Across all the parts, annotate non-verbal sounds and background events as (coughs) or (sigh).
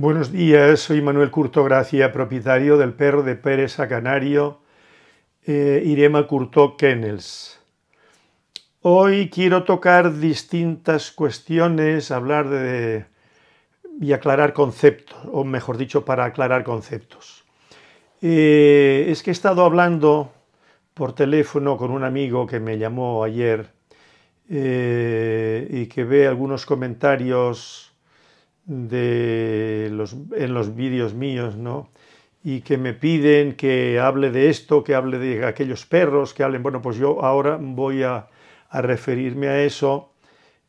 Buenos días, soy Manuel Curto Gracia, propietario del perro de Pérez a Canario, eh, Irema Curto Kennels. Hoy quiero tocar distintas cuestiones, hablar de, y aclarar conceptos, o mejor dicho, para aclarar conceptos. Eh, es que he estado hablando por teléfono con un amigo que me llamó ayer eh, y que ve algunos comentarios de los, en los vídeos míos, ¿no? Y que me piden que hable de esto, que hable de aquellos perros, que hablen. Bueno, pues yo ahora voy a, referirme a eso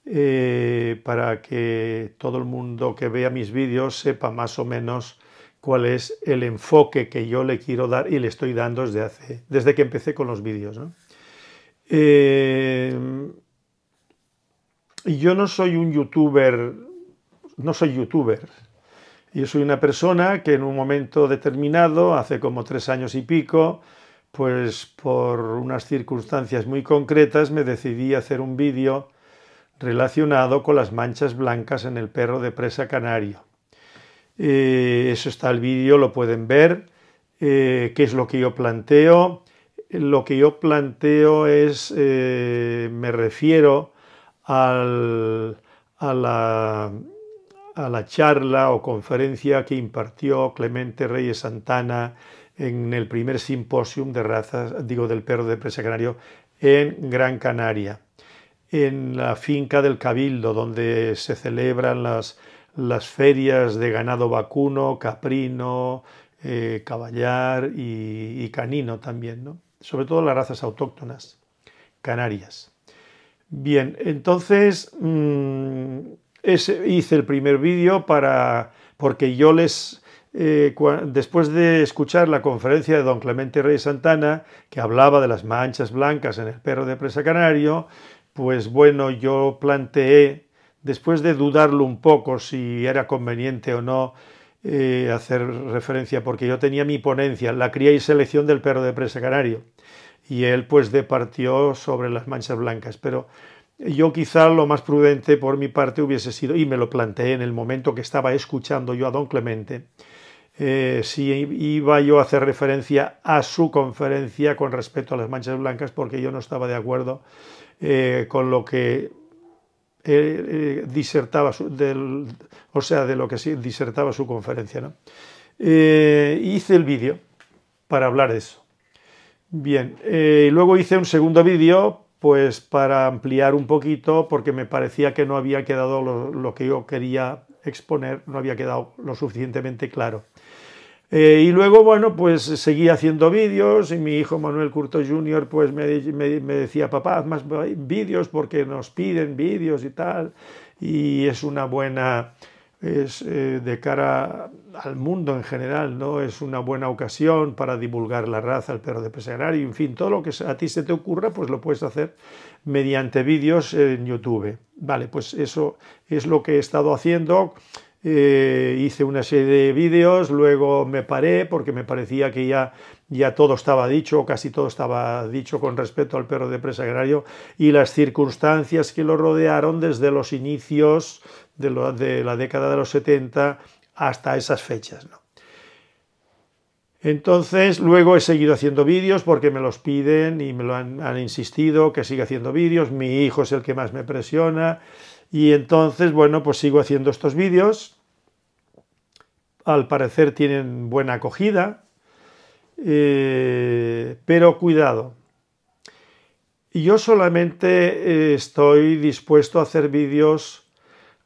eh, para que todo el mundo que vea mis vídeos sepa más o menos cuál es el enfoque que yo le quiero dar y le estoy dando desde, hace, desde que empecé con los vídeos. ¿no? Eh, yo no soy un youtuber no soy youtuber. Yo soy una persona que en un momento determinado, hace como tres años y pico, pues por unas circunstancias muy concretas me decidí a hacer un vídeo relacionado con las manchas blancas en el perro de presa canario. Eh, eso está el vídeo, lo pueden ver. Eh, ¿Qué es lo que yo planteo? Lo que yo planteo es, eh, me refiero al, a la a la charla o conferencia que impartió Clemente Reyes Santana en el primer simposium de razas, digo, del perro de presa canario en Gran Canaria, en la finca del Cabildo, donde se celebran las, las ferias de ganado vacuno, caprino, eh, caballar y, canino también, ¿no? sobre todo las razas autóctonas, canarias. Bien, entonces, mm, hice el primer vídeo para porque yo les eh, después de escuchar la conferencia de don Clemente Rey Santana que hablaba de las manchas blancas en el perro de presa canario, pues bueno, yo planteé después de dudarlo un poco si era conveniente o no eh, hacer referencia porque yo tenía mi ponencia, la cría y selección del perro de presa canario y él pues departió sobre las manchas blancas, pero yo quizá lo más prudente por mi parte hubiese sido, y me lo planteé en el momento que estaba escuchando yo a don Clemente, eh, si iba yo a hacer referencia a su conferencia con respecto a las manchas blancas, porque yo no estaba de acuerdo eh, con lo que eh, disertaba, su, del, o sea, de lo que disertaba su conferencia. ¿no? hice el vídeo para hablar de eso. Bien, luego hice un segundo vídeo pues para ampliar un poquito, porque me parecía que no había quedado lo, que yo quería exponer, no había quedado lo suficientemente claro. Eh, y luego, bueno, pues seguí haciendo vídeos y mi hijo Manuel Curto Jr. pues me, me, me decía, papá, haz más vídeos porque nos piden vídeos y tal. Y es una buena, es eh, de cara al mundo en general, ¿no? Es una buena ocasión para divulgar la raza, al perro de y en fin, todo lo que a ti se te ocurra, pues lo puedes hacer mediante vídeos en YouTube. Vale, pues eso es lo que he estado haciendo. Eh, hice una serie de vídeos, luego me paré porque me parecía que ya, ya todo estaba dicho, casi todo estaba dicho con respecto al perro de presa agrario y las circunstancias que lo rodearon desde los inicios de, la década de los 70 hasta esas fechas. ¿no? Entonces, luego he seguido haciendo vídeos porque me los piden y me lo han, insistido que siga haciendo vídeos. Mi hijo es el que más me presiona. Y entonces, bueno, pues sigo haciendo estos vídeos. Al parecer tienen buena acogida. Eh, pero cuidado. Yo solamente eh, estoy dispuesto a hacer vídeos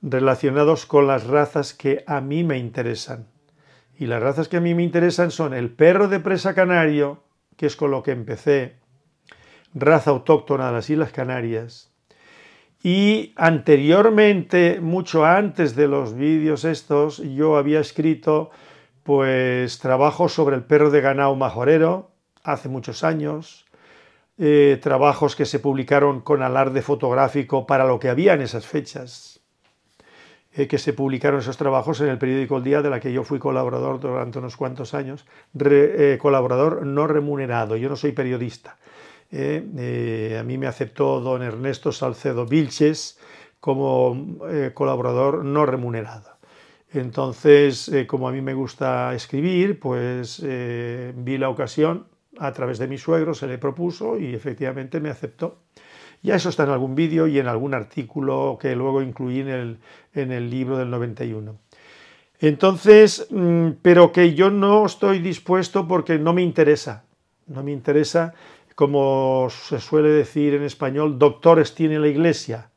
relacionados con las razas que a mí me interesan. Y las razas que a mí me interesan son el perro de presa canario, que es con lo que empecé, raza autóctona de las Islas Canarias. Y anteriormente, mucho antes de los vídeos estos, yo había escrito pues trabajos sobre el perro de ganao majorero, hace muchos años, eh, trabajos que se publicaron con alarde fotográfico para lo que había en esas fechas, eh, que se publicaron esos trabajos en el periódico El Día, de la que yo fui colaborador durante unos cuantos años, eh, colaborador no remunerado, yo no soy periodista. Eh, a mí me aceptó don Ernesto Salcedo Vilches como colaborador no remunerado. Entonces, como a mí me gusta escribir, pues vi la ocasión a través de mi suegro, se le propuso y efectivamente me aceptó. Ya eso está en algún vídeo y en algún artículo que luego incluí en el, libro del 91. Entonces, mm, pero que yo no estoy dispuesto porque no me interesa, no me interesa, como se suele decir en español, doctores tiene la iglesia,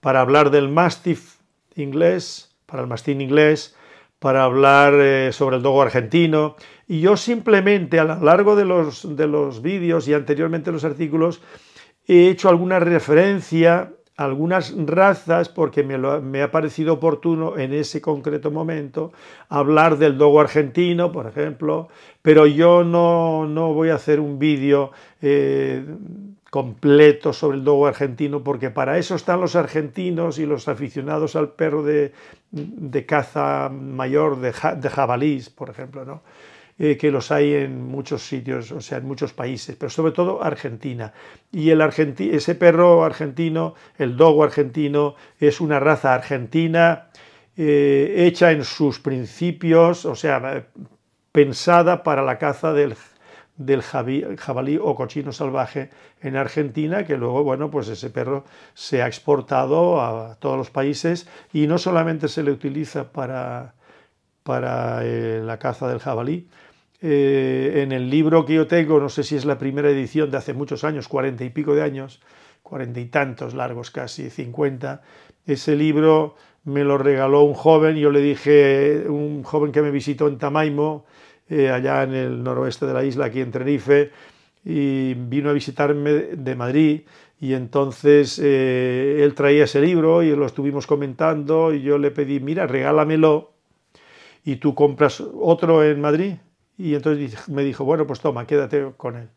para hablar del mastiff inglés, para el mastín inglés, para hablar eh, sobre el dogo argentino, y yo simplemente a lo largo de los, de los vídeos y anteriormente los artículos, He hecho alguna referencia a algunas razas porque me, ha parecido oportuno en ese concreto momento hablar del dogo argentino, por ejemplo, pero yo no, voy a hacer un vídeo eh, completo sobre el dogo argentino porque para eso están los argentinos y los aficionados al perro de, caza mayor, de, jabalís, por ejemplo, ¿no? Eh, que los hay en muchos sitios, o sea, en muchos países, pero sobre todo Argentina. Y ese perro argentino, el dogo argentino, es una raza argentina eh, hecha en sus principios, o sea, eh, pensada para la caza del jabalí o cochino salvaje en Argentina, que luego, bueno, pues ese perro se ha exportado a todos los países y no solamente se le utiliza para, la caza del jabalí, eh, en el libro que yo tengo, no sé si es la primera edición de hace muchos años, cuarenta y pico de años, cuarenta y tantos largos casi, cincuenta, ese libro me lo regaló un joven, yo le dije, un joven que me visitó en Tamaimo, eh, allá en el noroeste de la isla, aquí en Tenerife, y vino a visitarme de Madrid y entonces eh, él traía ese libro y lo estuvimos comentando y yo le pedí, mira, regálamelo y tú compras otro en Madrid y entonces (laughs) me dijo, bueno, pues toma, quédate con él.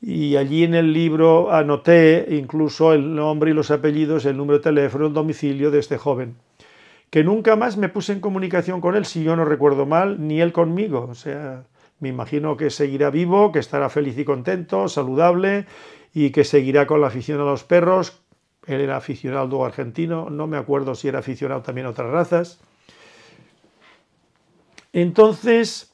Y allí en el libro anoté incluso el nombre y los apellidos, el número de teléfono, el domicilio de este joven. Que nunca más me puse en comunicación con él, si yo no recuerdo mal, ni él conmigo. O sea, me imagino que seguirá vivo, que estará feliz y contento, saludable, y que seguirá con la afición a los perros. Él era aficionado argentino, no me acuerdo si era aficionado también a otras razas. Entonces,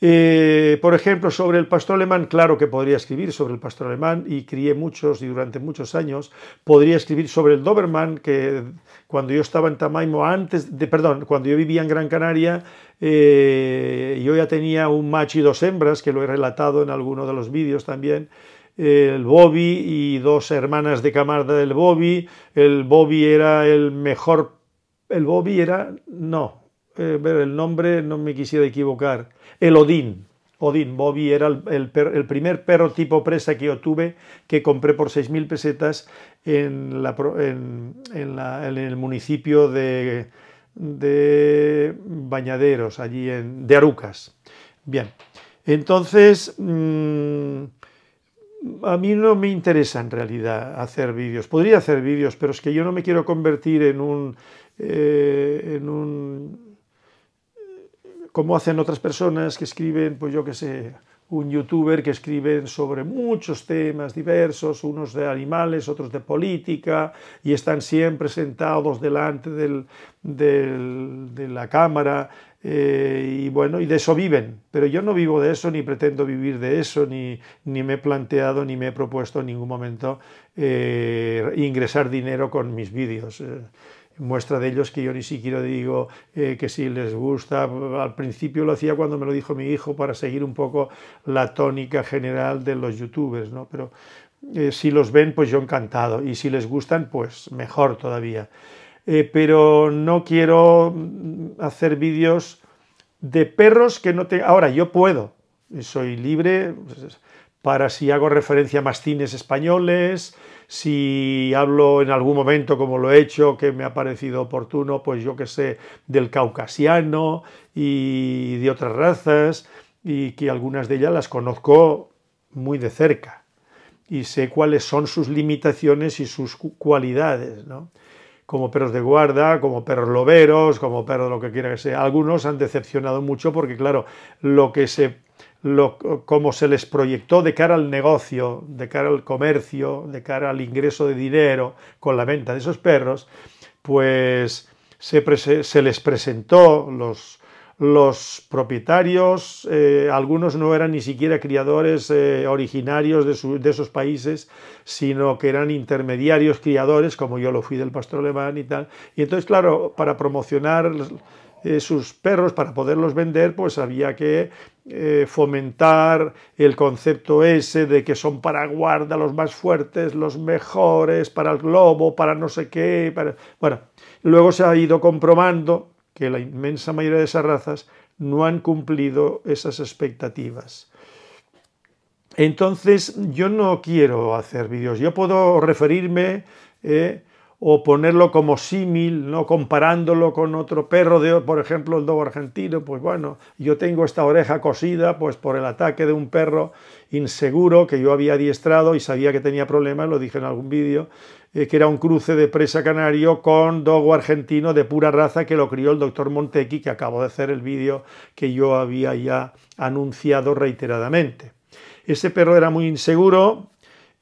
eh, por ejemplo, sobre el pastor alemán, claro que podría escribir sobre el pastor alemán y crié muchos y durante muchos años. Podría escribir sobre el Doberman, que cuando yo estaba en Tamaimo, antes de, perdón, cuando yo vivía en Gran Canaria, eh, yo ya tenía un macho y dos hembras, que lo he relatado en alguno de los vídeos también el Bobby y dos hermanas de camarada del Bobby. El Bobby era el mejor. El Bobby era. No, eh, el nombre no me quisiera equivocar el Odín. Odín Bobby era el, primer perro tipo presa que yo tuve, que compré por 6.000 pesetas en, el municipio de, Bañaderos, allí en, de Arucas. Bien, entonces... Mm, a mí no me interesa en realidad hacer vídeos. Podría hacer vídeos, pero es que yo no me quiero convertir en un, eh, en un como hacen otras personas que escriben, pues yo que sé, un youtuber que escriben sobre muchos temas diversos, unos de animales, otros de política, y están siempre sentados delante del, de la cámara, eh, y bueno, y de eso viven. Pero yo no vivo de eso, ni pretendo vivir de eso, ni, me he planteado, ni me he propuesto en ningún momento eh, ingresar dinero con mis vídeos. Eh muestra de ellos que yo ni siquiera digo eh, que si les gusta. Al principio lo hacía cuando me lo dijo mi hijo para seguir un poco la tónica general de los youtubers, ¿no? Pero eh, si los ven, pues yo encantado. Y si les gustan, pues mejor todavía. Eh, pero no quiero mm, hacer vídeos de perros que no te... Ahora, yo puedo. Soy libre pues, para si hago referencia a más cines españoles, si hablo en algún momento, como lo he hecho, que me ha parecido oportuno, pues yo que sé, del caucasiano y de otras razas, y que algunas de ellas las conozco muy de cerca, y sé cuáles son sus limitaciones y sus cualidades, ¿no? como perros de guarda, como perros loberos, como perros lo que quiera que sea. Algunos han decepcionado mucho porque, claro, lo que se como se les proyectó de cara al negocio, de cara al comercio, de cara al ingreso de dinero con la venta de esos perros, pues se, les presentó los, los propietarios, eh, algunos no eran ni siquiera criadores eh, originarios de, esos países, sino que eran intermediarios criadores, como yo lo fui del pastor alemán y tal. Y entonces, claro, para promocionar eh, sus perros, para poderlos vender, pues había que eh, fomentar el concepto ese de que son para guarda los más fuertes, los mejores, para el globo, para no sé qué. Para... Bueno, luego se ha ido comprobando que la inmensa mayoría de esas razas no han cumplido esas expectativas. Entonces, yo no quiero hacer vídeos, yo puedo referirme eh, o ponerlo como símil, ¿no? comparándolo con otro perro, de, por ejemplo, el dogo argentino, pues bueno, yo tengo esta oreja cosida pues por el ataque de un perro inseguro que yo había adiestrado y sabía que tenía problemas, lo dije en algún vídeo, eh, que era un cruce de presa canario con dogo argentino de pura raza que lo crió el doctor Montequi, que acabo de hacer el vídeo que yo había ya anunciado reiteradamente. Ese perro era muy inseguro,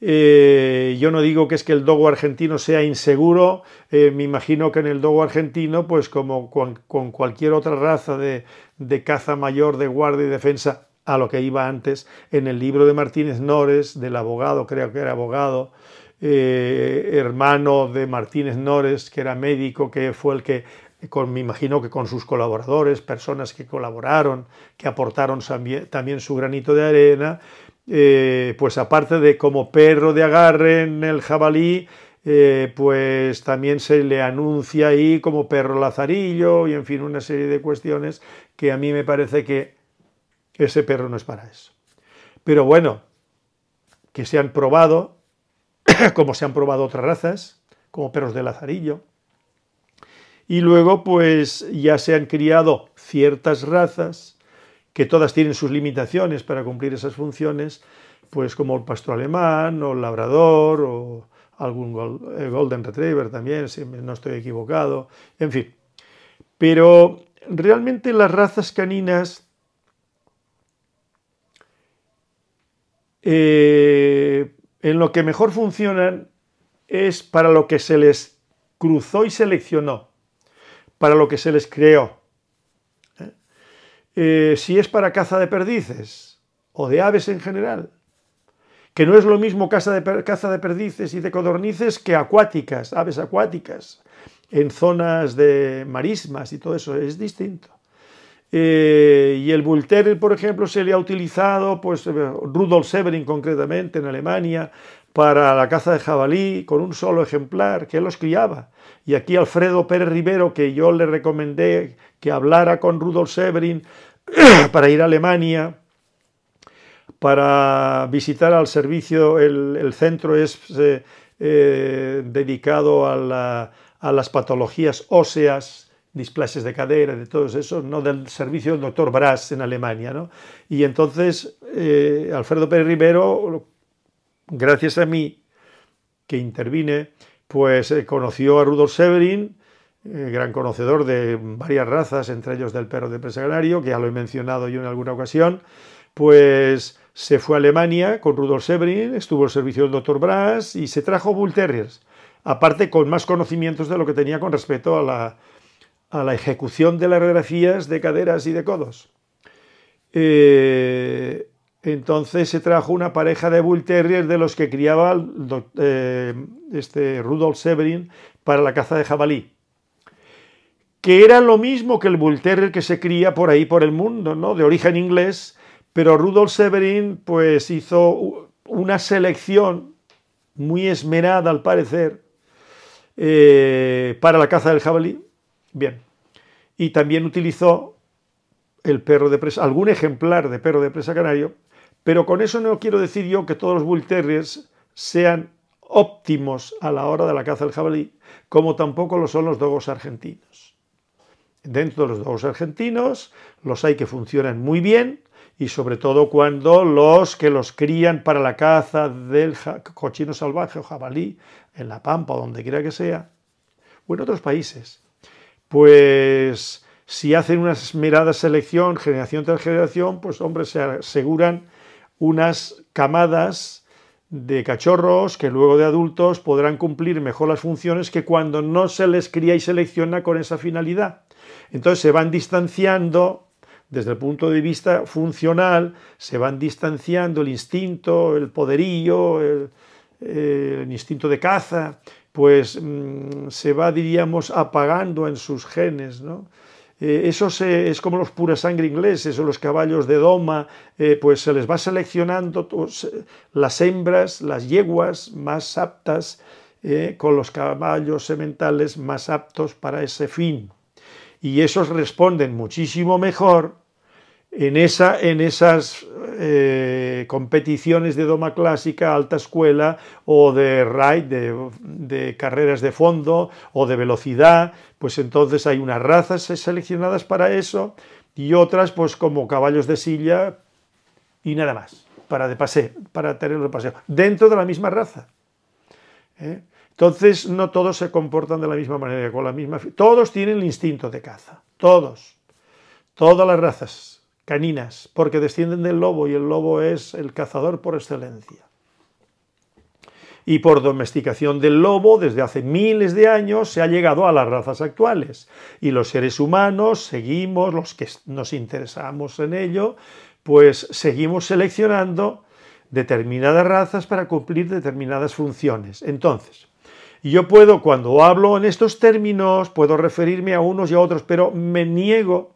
eh, yo no digo que es que el dogo argentino sea inseguro, eh, me imagino que en el dogo argentino, pues como con, cualquier otra raza de, de caza mayor, de guardia y defensa, a lo que iba antes, en el libro de Martínez Nores, del abogado, creo que era abogado, eh, hermano de Martínez Nores, que era médico, que fue el que, con, me imagino que con sus colaboradores, personas que colaboraron, que aportaron también su granito de arena, eh, pues aparte de como perro de agarre en el jabalí, eh, pues también se le anuncia ahí como perro lazarillo y en fin una serie de cuestiones que a mí me parece que ese perro no es para eso. Pero bueno, que se han probado, (coughs) como se han probado otras razas, como perros de lazarillo, y luego pues ya se han criado ciertas razas que todas tienen sus limitaciones para cumplir esas funciones, pues como el pastor alemán o el labrador o algún eh, golden retriever también, si no estoy equivocado, en fin. Pero realmente las razas caninas eh, en lo que mejor funcionan es para lo que se les cruzó y seleccionó, para lo que se les creó. Eh, si es para caza de perdices o de aves en general, que no es lo mismo caza de, perdices y de codornices que acuáticas, aves acuáticas, en zonas de marismas y todo eso, es distinto. Eh, y el Vulter, por ejemplo, se le ha utilizado, pues eh, Rudolf Severin concretamente en Alemania, para la caza de jabalí con un solo ejemplar, que los criaba. Y aquí Alfredo Pérez Rivero, que yo le recomendé que hablara con Rudolf Severin (clears throat) para ir a Alemania, para visitar al servicio, el, centro es eh, eh, dedicado a, las patologías óseas, displaces de cadera, de todo eso, no del servicio del doctor Brass en Alemania. Y entonces eh, Alfredo Pérez Rivero, gracias a mí que intervine, pues eh, conoció a Rudolf Severin, eh, gran conocedor de varias razas, entre ellos del perro de presa que ya lo he mencionado yo en alguna ocasión, pues se fue a Alemania con Rudolf Severin, estuvo al servicio del doctor Brass y se trajo Bull Terriers, aparte con más conocimientos de lo que tenía con respecto a la, a la ejecución de las radiografías de caderas y de codos. Eh, entonces se trajo una pareja de Bull Terriers de los que criaba eh, este Rudolf Severin para la caza de jabalí, que era lo mismo que el Bull Terrier que se cría por ahí por el mundo, ¿no? de origen inglés, pero Rudolf Severin pues hizo una selección muy esmerada al parecer eh, para la caza del jabalí. Bien. Y también utilizó el perro de algún ejemplar de perro de presa canario pero con eso no quiero decir yo que todos los bull terriers sean óptimos a la hora de la caza del jabalí, como tampoco lo son los dogos argentinos. Dentro de los dogos argentinos los hay que funcionan muy bien y sobre todo cuando los que los crían para la caza del cochino salvaje o jabalí en la pampa o donde quiera que sea, o en otros países, pues si hacen una esmerada selección generación tras generación, pues hombres se aseguran unas camadas de cachorros que luego de adultos podrán cumplir mejor las funciones que cuando no se les cría y selecciona con esa finalidad. Entonces se van distanciando desde el punto de vista funcional, se van distanciando el instinto, el poderío, el, eh, instinto de caza, pues mm, se va, diríamos, apagando en sus genes, ¿no? Eh, Eso eh, es como los pura sangre ingleses o los caballos de doma, eh, pues se les va seleccionando las hembras, las yeguas más aptas, con los caballos sementales más aptos para ese fin. Y esos responden muchísimo mejor en, esa, en esas eh, competiciones de doma clásica, alta escuela o de ride, de, carreras de fondo o de velocidad, pues entonces hay unas razas seleccionadas para eso y otras pues como caballos de silla y nada más, para de paseo, para tenerlo de paseo, dentro de la misma raza. ¿eh? Entonces no todos se comportan de la misma manera, con la misma... Todos tienen el instinto de caza, todos, todas las razas caninas, porque descienden del lobo y el lobo es el cazador por excelencia. Y por domesticación del lobo, desde hace miles de años, se ha llegado a las razas actuales. Y los seres humanos seguimos, los que nos interesamos en ello, pues seguimos seleccionando determinadas razas para cumplir determinadas funciones. Entonces, yo puedo, cuando hablo en estos términos, puedo referirme a unos y a otros, pero me niego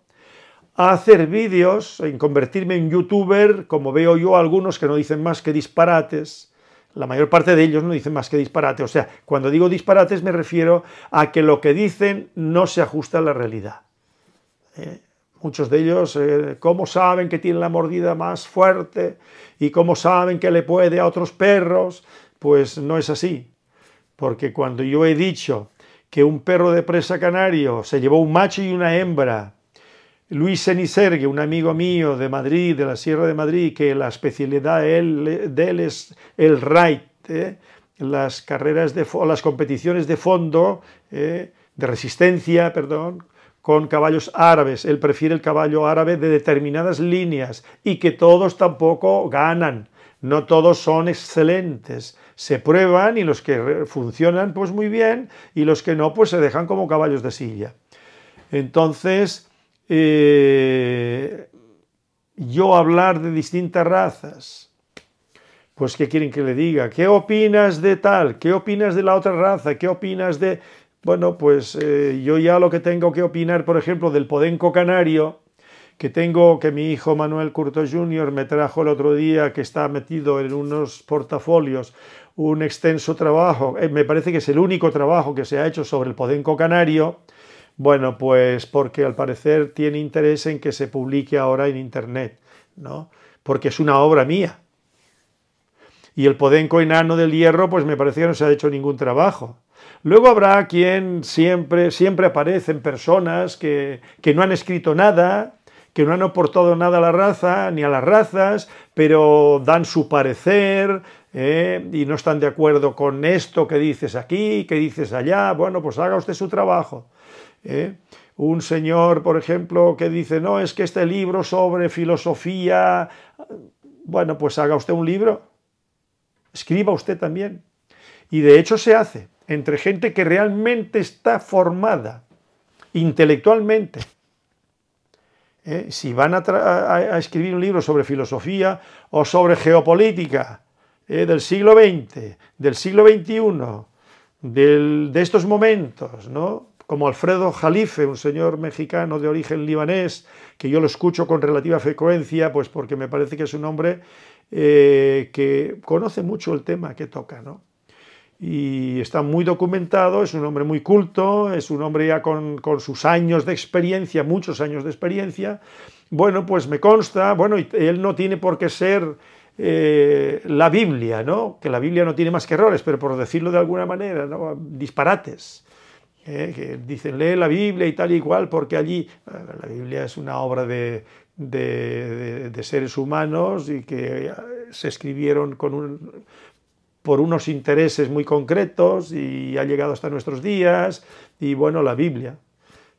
a hacer vídeos, en convertirme en youtuber, como veo yo algunos que no dicen más que disparates, la mayor parte de ellos no dicen más que disparates, o sea, cuando digo disparates me refiero a que lo que dicen no se ajusta a la realidad. Eh, muchos de ellos, eh, cómo saben que tiene la mordida más fuerte y cómo saben que le puede a otros perros, pues no es así, porque cuando yo he dicho que un perro de presa canario se llevó un macho y una hembra, Luis Senisergue, un amigo mío de Madrid, de la Sierra de Madrid, que la especialidad de él, es el right, ¿eh? las carreras de las competiciones de fondo, ¿eh? de resistencia, perdón, con caballos árabes. Él prefiere el caballo árabe de determinadas líneas y que todos tampoco ganan. No todos son excelentes. Se prueban y los que funcionan, pues muy bien, y los que no, pues se dejan como caballos de silla. Entonces, eh, yo hablar de distintas razas. Pues, ¿qué quieren que le diga? ¿Qué opinas de tal? ¿Qué opinas de la otra raza? ¿Qué opinas de...? Bueno, pues eh, yo ya lo que tengo que opinar, por ejemplo, del podenco canario, que tengo, que mi hijo Manuel Curto Jr. me trajo el otro día, que está metido en unos portafolios, un extenso trabajo, eh, me parece que es el único trabajo que se ha hecho sobre el podenco canario, bueno, pues porque al parecer tiene interés en que se publique ahora en Internet, ¿no? Porque es una obra mía. Y el podenco enano del hierro, pues me parece que no se ha hecho ningún trabajo. Luego habrá quien siempre, siempre aparecen personas que, que no han escrito nada, que no han aportado nada a la raza ni a las razas, pero dan su parecer eh, y no están de acuerdo con esto que dices aquí, que dices allá. Bueno, pues haga usted su trabajo. ¿eh? Un señor, por ejemplo, que dice, no, es que este libro sobre filosofía, bueno, pues haga usted un libro, escriba usted también. Y de hecho se hace entre gente que realmente está formada intelectualmente. ¿eh? Si van a, escribir un libro sobre filosofía o sobre geopolítica ¿eh? del siglo XX, del siglo XXI, de estos momentos, ¿no? como Alfredo Jalife, un señor mexicano de origen libanés, que yo lo escucho con relativa frecuencia, pues porque me parece que es un hombre eh, que conoce mucho el tema que toca, ¿no? Y está muy documentado, es un hombre muy culto, es un hombre ya con, sus años de experiencia, muchos años de experiencia. Bueno, pues me consta, bueno, él no tiene por qué ser eh, la Biblia, ¿no? Que la Biblia no tiene más que errores, pero por decirlo de alguna manera, ¿no? Disparates ¿eh? que dicen lee la Biblia y tal y cual, porque allí la Biblia es una obra de, seres humanos y que eh, se escribieron con por unos intereses muy concretos y ha llegado hasta nuestros días, y bueno, la Biblia,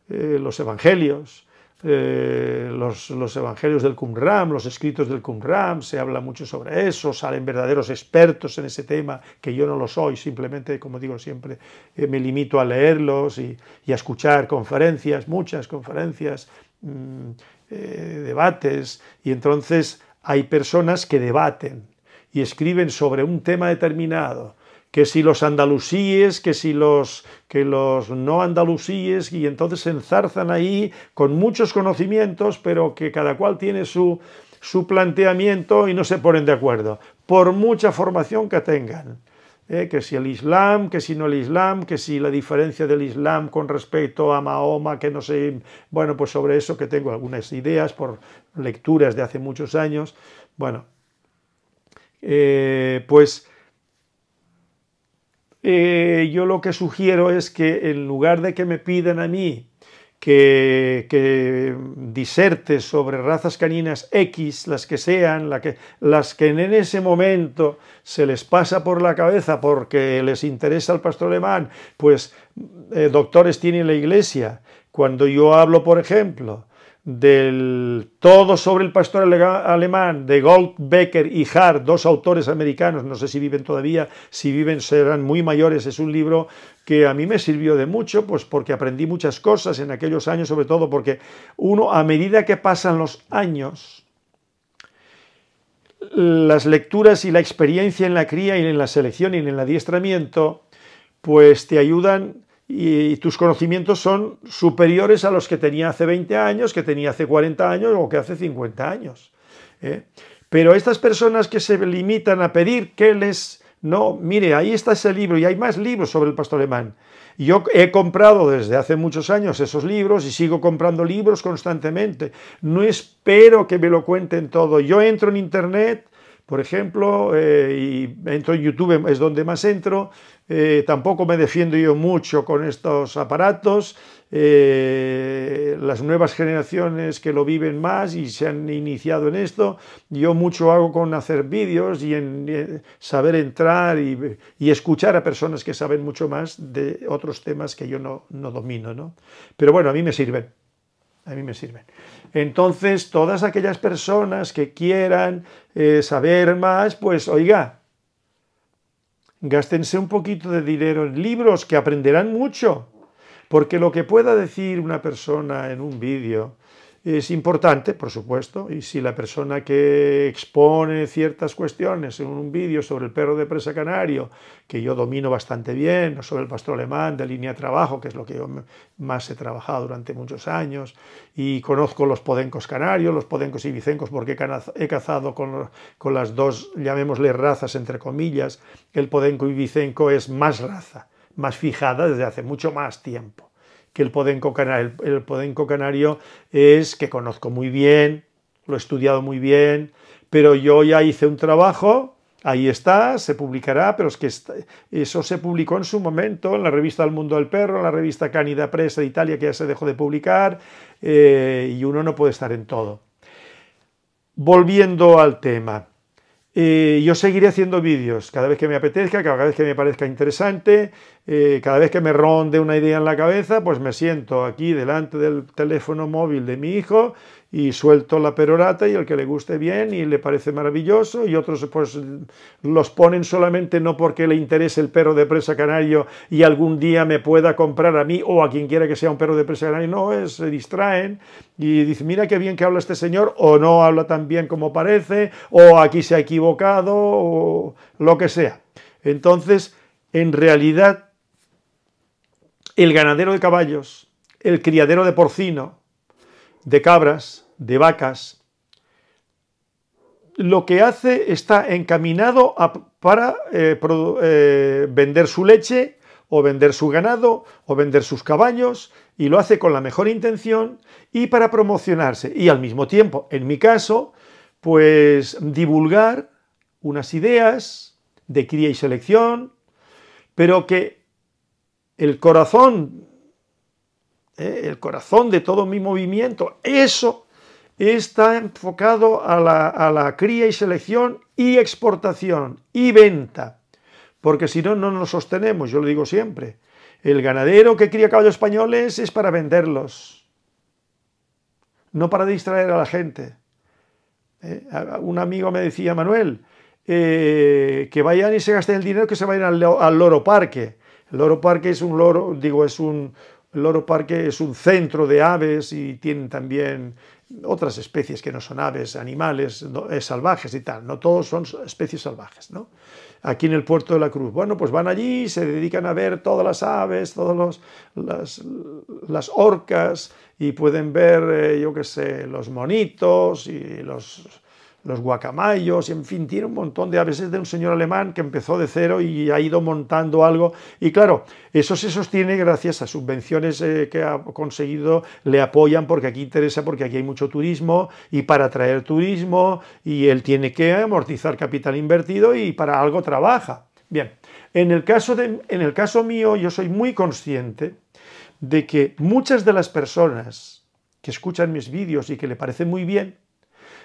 eh, los evangelios, eh, los, evangelios del Qumran, los escritos del Qumran, se habla mucho sobre eso, salen verdaderos expertos en ese tema, que yo no lo soy, simplemente, como digo siempre, eh, me limito a leerlos y, a escuchar conferencias, muchas conferencias, mm, eh, debates, y entonces hay personas que debaten y escriben sobre un tema determinado que si los andalusíes, que si los, que los no andalusíes, y entonces se enzarzan ahí con muchos conocimientos, pero que cada cual tiene su, su planteamiento y no se ponen de acuerdo, por mucha formación que tengan. ¿eh? que si el Islam, que si no el Islam, que si la diferencia del Islam con respecto a Mahoma, que no sé, bueno, pues sobre eso que tengo algunas ideas por lecturas de hace muchos años, bueno, eh, pues eh, yo lo que sugiero es que en lugar de que me pidan a mí que, diserte sobre razas caninas X, las que sean, las que en ese momento se les pasa por la cabeza porque les interesa al pastor alemán, pues eh, doctores tienen la iglesia. Cuando yo hablo, por ejemplo, del Todo sobre el pastor alemán de Goldbecker y Hart, dos autores americanos, no sé si viven todavía, si viven serán muy mayores, es un libro que a mí me sirvió de mucho, pues porque aprendí muchas cosas en aquellos años, sobre todo porque uno a medida que pasan los años, las lecturas y la experiencia en la cría y en la selección y en el adiestramiento, pues te ayudan y, tus conocimientos son superiores a los que tenía hace 20 años, que tenía hace 40 años o que hace 50 años. ¿eh? Pero estas personas que se limitan a pedir que les... No, mire, ahí está ese libro y hay más libros sobre el pastor alemán. Yo he comprado desde hace muchos años esos libros y sigo comprando libros constantemente. No espero que me lo cuenten todo. Yo entro en Internet, por ejemplo, eh, y entro en YouTube, es donde más entro, eh, tampoco me defiendo yo mucho con estos aparatos. Eh, las nuevas generaciones que lo viven más y se han iniciado en esto. Yo mucho hago con hacer vídeos y en, eh, saber entrar y, escuchar a personas que saben mucho más de otros temas que yo no, domino. ¿no? Pero bueno, a mí me sirven. A mí me sirven. Entonces, todas aquellas personas que quieran saber más, pues oiga, Gástense un poquito de dinero en libros, que aprenderán mucho. Porque lo que pueda decir una persona en un vídeo, es importante, por supuesto, y si la persona que expone ciertas cuestiones en un vídeo sobre el perro de presa canario, que yo domino bastante bien, o sobre el pastor alemán de línea de trabajo, que es lo que yo más he trabajado durante muchos años, y conozco los podencos canarios, los podencos ibicencos, porque he cazado con, con las dos, llamémosle razas entre comillas, el podenco ibicenco es más raza, más fijada desde hace mucho más tiempo que el podenco canario, es que conozco muy bien, lo he estudiado muy bien, pero yo ya hice un trabajo, ahí está, se publicará, pero es que eso se publicó en su momento en la revista El Mundo del Perro, en la revista Cánida Presa de Italia, que ya se dejó de publicar, eh, y uno no puede estar en todo. Volviendo al tema, eh, yo seguiré haciendo vídeos cada vez que me apetezca, cada vez que me parezca interesante, eh, cada vez que me ronde una idea en la cabeza, pues me siento aquí delante del teléfono móvil de mi hijo y suelto la perorata y el que le guste bien y le parece maravilloso y otros pues los ponen solamente no porque le interese el perro de presa canario y algún día me pueda comprar a mí o a quien quiera que sea un perro de presa canario, no, es, se distraen y dicen, mira qué bien que habla este señor o no habla tan bien como parece o aquí se ha equivocado o lo que sea. Entonces, en realidad el ganadero de caballos, el criadero de porcino, de cabras, de vacas, lo que hace está encaminado para eh, eh, vender su leche o vender su ganado o vender sus caballos y lo hace con la mejor intención y para promocionarse y al mismo tiempo, en mi caso, pues divulgar unas ideas de cría y selección, pero que el corazón, ¿eh? el corazón de todo mi movimiento, eso está enfocado a la, cría y selección y exportación y venta, porque si no, no nos sostenemos, yo lo digo siempre. El ganadero que cría caballos españoles es para venderlos, no para distraer a la gente. ¿Eh? Un amigo me decía, Manuel, eh, que vayan y se gasten el dinero que se vayan al loro parque. El Loro Parque es un loro, digo, es un Loro Parque es un centro de aves y tienen también otras especies que no son aves, animales eh, salvajes y tal. No todos son especies salvajes, ¿no? Aquí en el puerto de la Cruz. Bueno, pues van allí, se dedican a ver todas las aves, todas las, las orcas y pueden ver, eh, yo qué sé, los monitos y los los guacamayos, en fin, tiene un montón de aves. Es de un señor alemán que empezó de cero y ha ido montando algo. Y claro, eso se sostiene gracias a subvenciones eh, que ha conseguido, le apoyan porque aquí interesa, porque aquí hay mucho turismo y para atraer turismo y él tiene que amortizar capital invertido y para algo trabaja. Bien, en el caso, de, en el caso mío yo soy muy consciente de que muchas de las personas que escuchan mis vídeos y que le parece muy bien,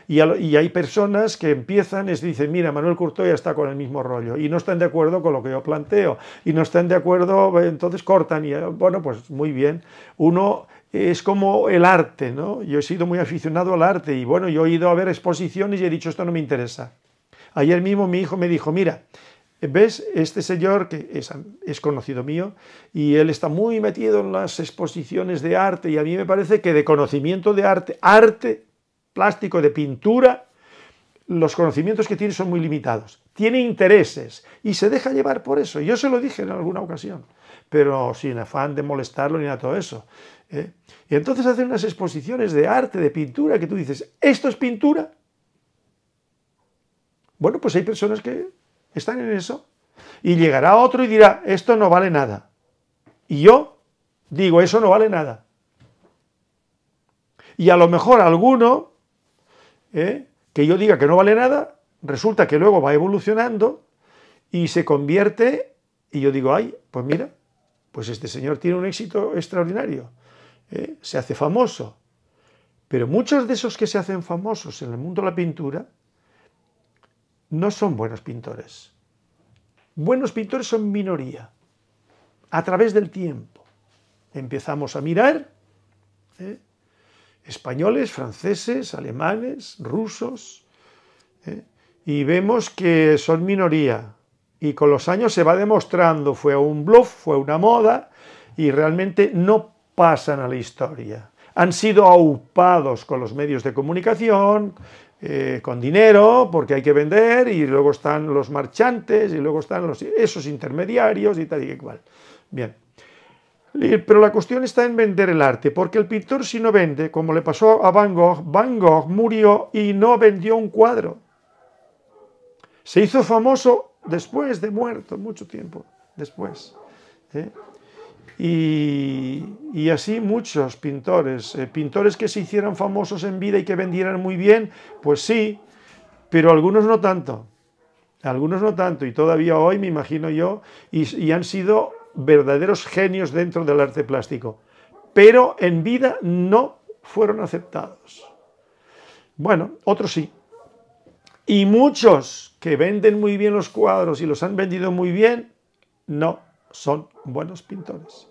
y, hay personas que empiezan y dicen, mira, Manuel ya está con el mismo rollo y no están de acuerdo con lo que yo planteo y no están de acuerdo, eh, entonces cortan y eh, bueno, pues muy bien. Uno es como el arte, ¿no? Yo he sido muy aficionado al arte y bueno, yo he ido a ver exposiciones y he dicho, esto no me interesa. Ayer mismo mi hijo me dijo, mira, ¿Ves? Este señor, que es, es, conocido mío, y él está muy metido en las exposiciones de arte, y a mí me parece que de conocimiento de arte, arte plástico, de pintura, los conocimientos que tiene son muy limitados. Tiene intereses y se deja llevar por eso. Yo se lo dije en alguna ocasión, pero sin afán de molestarlo ni nada todo eso. ¿eh? Y entonces hacen unas exposiciones de arte, de pintura, que tú dices, ¿esto es pintura? Bueno, pues hay personas que están en eso. Y llegará otro y dirá, esto no vale nada. Y yo digo, eso no vale nada. Y a lo mejor alguno ¿eh? que yo diga que no vale nada, resulta que luego va evolucionando y se convierte, y yo digo, ay, pues mira, pues este señor tiene un éxito extraordinario, ¿eh? se hace famoso. Pero muchos de esos que se hacen famosos en el mundo de la pintura no son buenos pintores. Buenos pintores son minoría. A través del tiempo empezamos a mirar ¿eh? españoles, franceses, alemanes, rusos, ¿eh? y vemos que son minoría. Y con los años se va demostrando, fue un bluff, fue una moda, y realmente no pasan a la historia. Han sido aupados con los medios de comunicación, eh, con dinero, porque hay que vender, y luego están los marchantes, y luego están los, esos intermediarios, y tal y cual. Bien. Pero la cuestión está en vender el arte, porque el pintor si no vende, como le pasó a Van Gogh, Van Gogh murió y no vendió un cuadro. Se hizo famoso después de muerto, mucho tiempo después. ¿eh? Y, así muchos pintores, eh, pintores que se hicieron famosos en vida y que vendieran muy bien, pues sí, pero algunos no tanto. Algunos no tanto, y todavía hoy me imagino yo, y han sido verdaderos genios dentro del arte plástico, pero en vida no fueron aceptados. Bueno, otros sí. Y muchos que venden muy bien los cuadros y los han vendido muy bien, no son buenos pintores.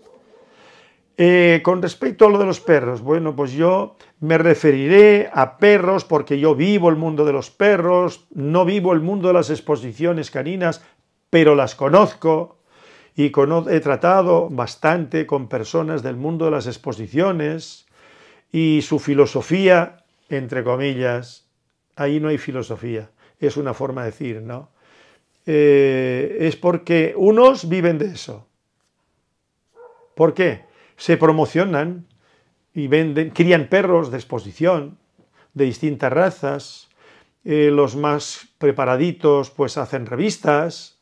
Eh, con respecto a lo de los perros, bueno, pues yo me referiré a perros porque yo vivo el mundo de los perros, no vivo el mundo de las exposiciones caninas, pero las conozco, y he tratado bastante con personas del mundo de las exposiciones y su filosofía, entre comillas, ahí no hay filosofía, es una forma de decir, ¿no? Eh, es porque unos viven de eso. ¿Por qué? Se promocionan y venden, crían perros de exposición de distintas razas, eh, los más preparaditos pues hacen revistas,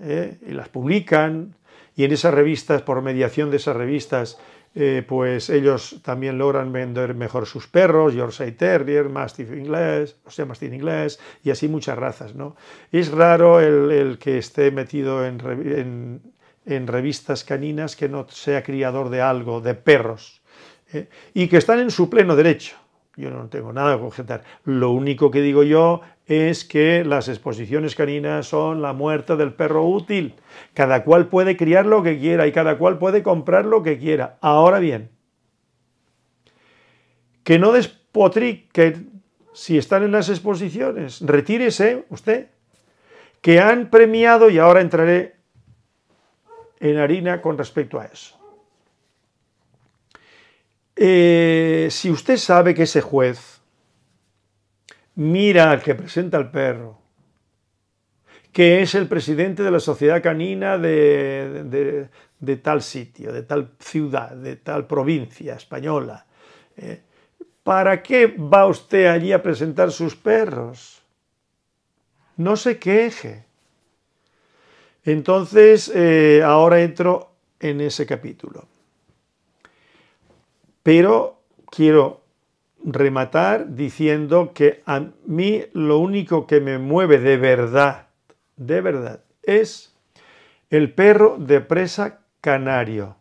¿eh? y las publican, y en esas revistas, por mediación de esas revistas, eh, pues ellos también logran vender mejor sus perros, Yorkshire Terrier, Mastiff inglés, o sea, Mastiff inglés, y así muchas razas, ¿no? Es raro el, que esté metido en, revistas caninas que no sea criador de algo, de perros, ¿eh? y que están en su pleno derecho. Yo no tengo nada que objetar. Lo único que digo yo es que las exposiciones caninas son la muerte del perro útil. Cada cual puede criar lo que quiera y cada cual puede comprar lo que quiera. Ahora bien, que no despotrique, si están en las exposiciones. Retírese usted. Que han premiado, y ahora entraré en harina con respecto a eso. Eh, si usted sabe que ese juez mira al que presenta al perro, que es el presidente de la sociedad canina de, tal sitio, de tal ciudad, de tal provincia española. Eh, ¿Para qué va usted allí a presentar sus perros? No se queje. Entonces, eh, ahora entro en ese capítulo. Pero quiero rematar diciendo que a mí lo único que me mueve de verdad, de verdad, es el perro de presa canario.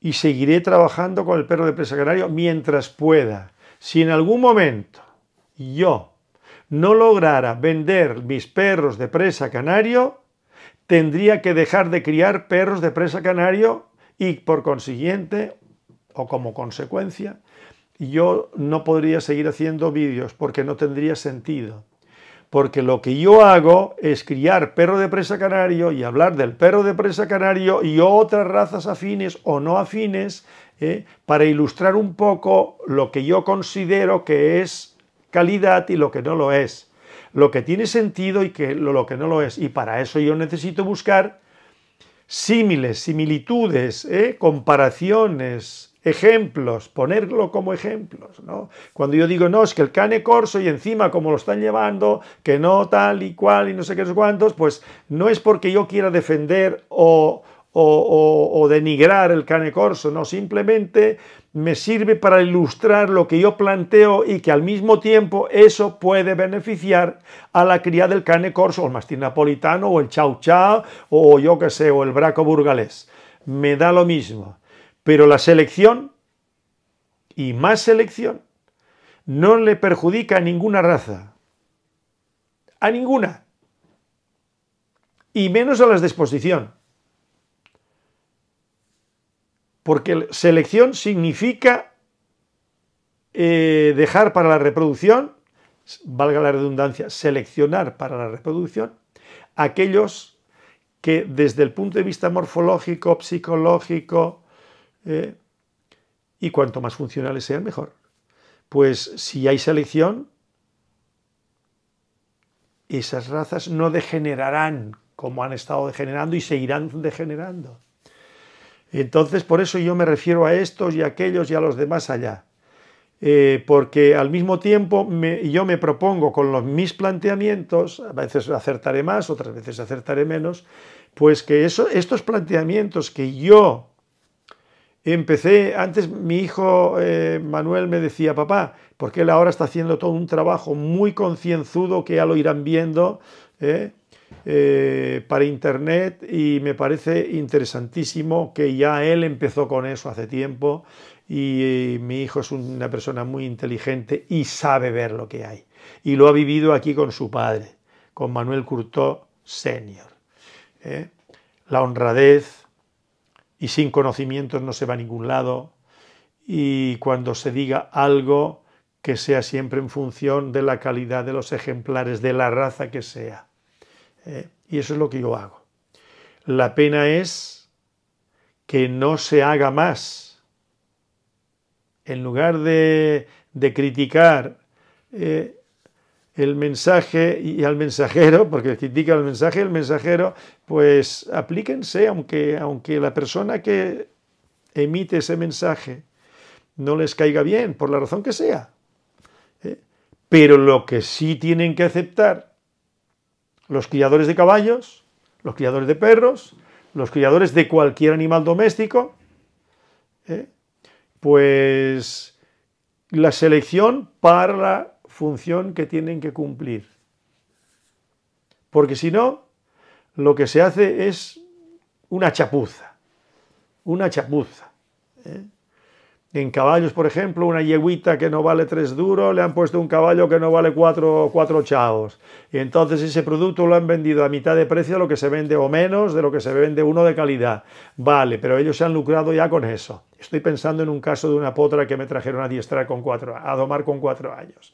Y seguiré trabajando con el perro de presa canario mientras pueda. Si en algún momento yo no lograra vender mis perros de presa canario, tendría que dejar de criar perros de presa canario y por consiguiente como consecuencia, yo no podría seguir haciendo vídeos porque no tendría sentido. Porque lo que yo hago es criar perro de presa canario y hablar del perro de presa canario y otras razas afines o no afines ¿eh? para ilustrar un poco lo que yo considero que es calidad y lo que no lo es. Lo que tiene sentido y que, lo que no lo es. Y para eso yo necesito buscar símiles, similitudes, ¿eh? comparaciones, ejemplos, ponerlo como ejemplos. ¿no? Cuando yo digo, no, es que el cane corso y encima como lo están llevando, que no tal y cual y no sé qué es cuántos, pues no es porque yo quiera defender o, o, denigrar el cane corso, no, simplemente me sirve para ilustrar lo que yo planteo y que al mismo tiempo eso puede beneficiar a la cría del cane corso, o el mastín napolitano, o el chau chau, o yo qué sé, o el braco burgalés. Me da lo mismo pero la selección, y más selección, no le perjudica a ninguna raza. A ninguna. Y menos a las de exposición. Porque selección significa eh, dejar para la reproducción, valga la redundancia, seleccionar para la reproducción aquellos que desde el punto de vista morfológico, psicológico, eh, y cuanto más funcionales sean, mejor. Pues si hay selección, esas razas no degenerarán como han estado degenerando y seguirán degenerando. Entonces, por eso yo me refiero a estos y a aquellos y a los demás allá. Eh, porque al mismo tiempo yo me propongo con los, mis planteamientos, a veces acertaré más, otras veces acertaré menos, pues que estos planteamientos que yo Empecé, antes mi hijo eh, Manuel me decía, papá, porque él ahora está haciendo todo un trabajo muy concienzudo que ya lo irán viendo ¿eh? Eh, para internet y me parece interesantísimo que ya él empezó con eso hace tiempo y, mi hijo es una persona muy inteligente y sabe ver lo que hay. Y lo ha vivido aquí con su padre, con Manuel Curtó Senior. La honradez, y sin conocimientos no se va a ningún lado y cuando se diga algo que sea siempre en función de la calidad de los ejemplares, de la raza que sea. Eh, y eso es lo que yo hago. La pena es que no se haga más. En lugar de, criticar, eh, el mensaje y al mensajero, porque critica el mensaje, el mensajero, pues aplíquense, aunque, aunque la persona que emite ese mensaje no les caiga bien, por la razón que sea. ¿eh? Pero lo que sí tienen que aceptar los criadores de caballos, los criadores de perros, los criadores de cualquier animal doméstico, ¿eh? pues la selección para la función que tienen que cumplir. Porque si no, lo que se hace es una chapuza, una chapuza. ¿eh? En caballos, por ejemplo, una yeguita que no vale tres duros, le han puesto un caballo que no vale cuatro, cuatro chavos. Y entonces ese producto lo han vendido a mitad de precio de lo que se vende o menos de lo que se vende uno de calidad. Vale, pero ellos se han lucrado ya con eso. Estoy pensando en un caso de una potra que me trajeron a diestrar con cuatro, a domar con cuatro años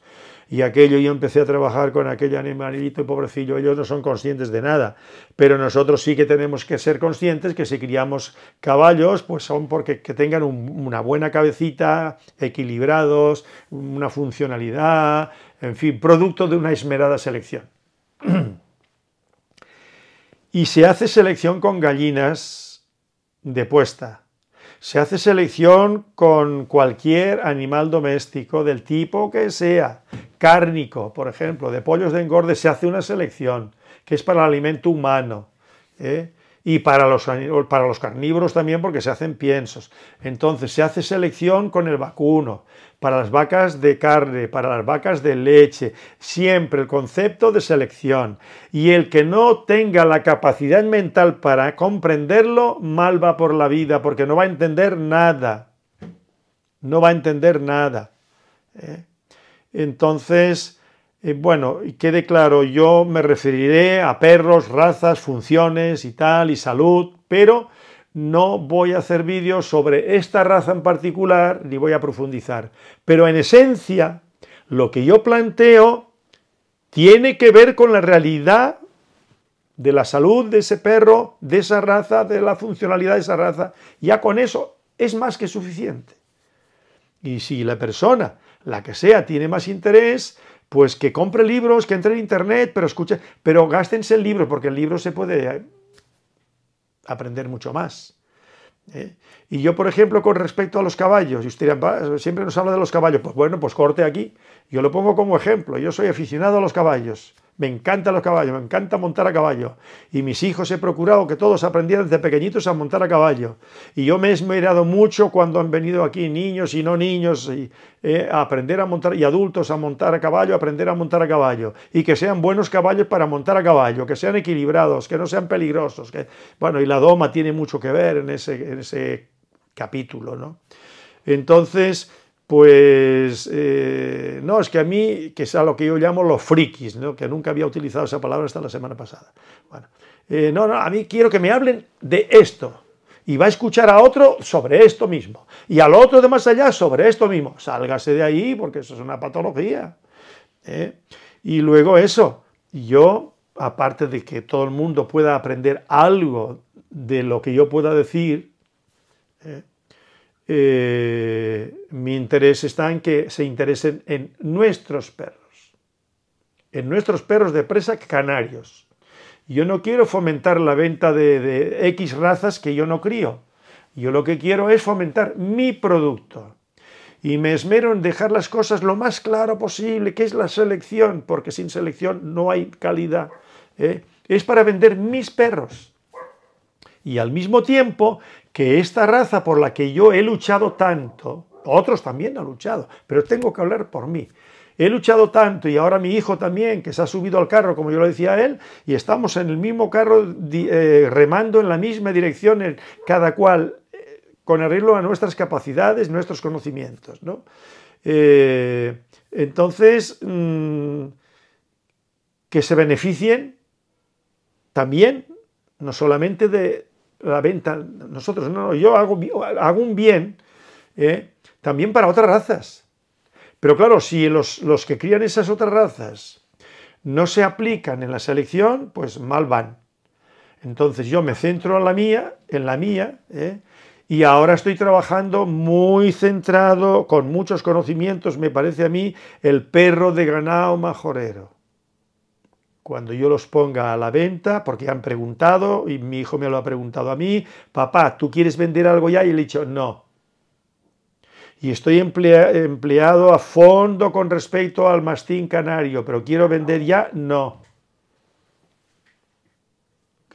y aquello, yo empecé a trabajar con aquel animalito y pobrecillo, ellos no son conscientes de nada, pero nosotros sí que tenemos que ser conscientes que si criamos caballos, pues son porque que tengan una buena cabecita, equilibrados, una funcionalidad, en fin, producto de una esmerada selección. (clears throat) y se hace selección con gallinas de puesta. Se hace selección con cualquier animal doméstico del tipo que sea cárnico, por ejemplo, de pollos de engorde, se hace una selección, que es para el alimento humano. ¿eh? y para los, para los carnívoros también porque se hacen piensos. Entonces se hace selección con el vacuno, para las vacas de carne, para las vacas de leche, siempre el concepto de selección. Y el que no tenga la capacidad mental para comprenderlo, mal va por la vida porque no va a entender nada. No va a entender nada. ¿eh? Entonces, eh, bueno, y quede claro, yo me referiré a perros, razas, funciones y tal, y salud, pero no voy a hacer vídeos sobre esta raza en particular, ni voy a profundizar. Pero en esencia, lo que yo planteo tiene que ver con la realidad de la salud de ese perro, de esa raza, de la funcionalidad de esa raza. Ya con eso es más que suficiente. Y si la persona la que sea, tiene más interés, pues que compre libros, que entre en internet, pero escuche, pero gástense el libro, porque el libro se puede eh, aprender mucho más. ¿eh? Y yo, por ejemplo, con respecto a los caballos, y usted siempre nos habla de los caballos, pues bueno, pues corte aquí, yo lo pongo como ejemplo, yo soy aficionado a los caballos. Me encantan los caballos, me encanta montar a caballo. Y mis hijos he procurado que todos aprendieran desde pequeñitos a montar a caballo. Y yo me he esmerado mucho cuando han venido aquí niños y no niños y, eh, a aprender a montar y adultos a montar a caballo, aprender a montar a caballo. Y que sean buenos caballos para montar a caballo, que sean equilibrados, que no sean peligrosos. Que, bueno, y la doma tiene mucho que ver en ese, en ese capítulo, ¿no? Entonces, pues eh, no, es que a mí, que sea lo que yo llamo los frikis, ¿no? que nunca había utilizado esa palabra hasta la semana pasada. Bueno, eh, no, no, a mí quiero que me hablen de esto. Y va a escuchar a otro sobre esto mismo. Y al otro de más allá sobre esto mismo. Sálgase de ahí porque eso es una patología. ¿eh? Y luego eso, yo, aparte de que todo el mundo pueda aprender algo de lo que yo pueda decir, eh, mi interés está en que se interesen en nuestros perros, en nuestros perros de presa canarios. Yo no quiero fomentar la venta de, X razas que yo no crío. Yo lo que quiero es fomentar mi producto. Y me esmero en dejar las cosas lo más claro posible, que es la selección, porque sin selección no hay calidad. ¿eh? Es para vender mis perros. Y al mismo tiempo que esta raza por la que yo he luchado tanto, otros también han luchado, pero tengo que hablar por mí. He luchado tanto y ahora mi hijo también, que se ha subido al carro, como yo lo decía a él, y estamos en el mismo carro eh, remando en la misma dirección, cada cual eh, con arreglo a nuestras capacidades, nuestros conocimientos. ¿no? Eh, entonces, mm, que se beneficien también, no solamente de, la venta, nosotros, no, yo hago, un bien eh, también para otras razas. Pero claro, si los, que crían esas otras razas no se aplican en la selección, pues mal van. Entonces yo me centro en la mía, en la mía, eh, y ahora estoy trabajando muy centrado, con muchos conocimientos, me parece a mí, el perro de ganado majorero cuando yo los ponga a la venta, porque han preguntado, y mi hijo me lo ha preguntado a mí, papá, ¿tú quieres vender algo ya? Y le he dicho, no. Y estoy empleado a fondo con respecto al mastín canario, pero quiero vender ya, no.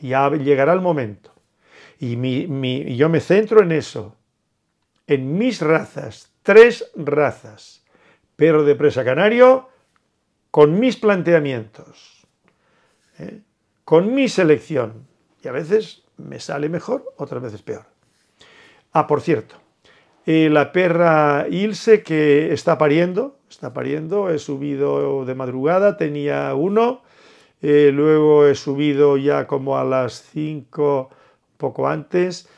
Ya llegará el momento. Y yo me centro en eso, en mis razas, tres razas, perro de presa canario, con mis planteamientos. ¿eh? con mi selección. Y a veces me sale mejor, otras veces peor. Ah, por cierto, eh, la perra Ilse que está pariendo, está pariendo, he subido de madrugada, tenía uno, eh, luego he subido ya como a las 5, poco antes,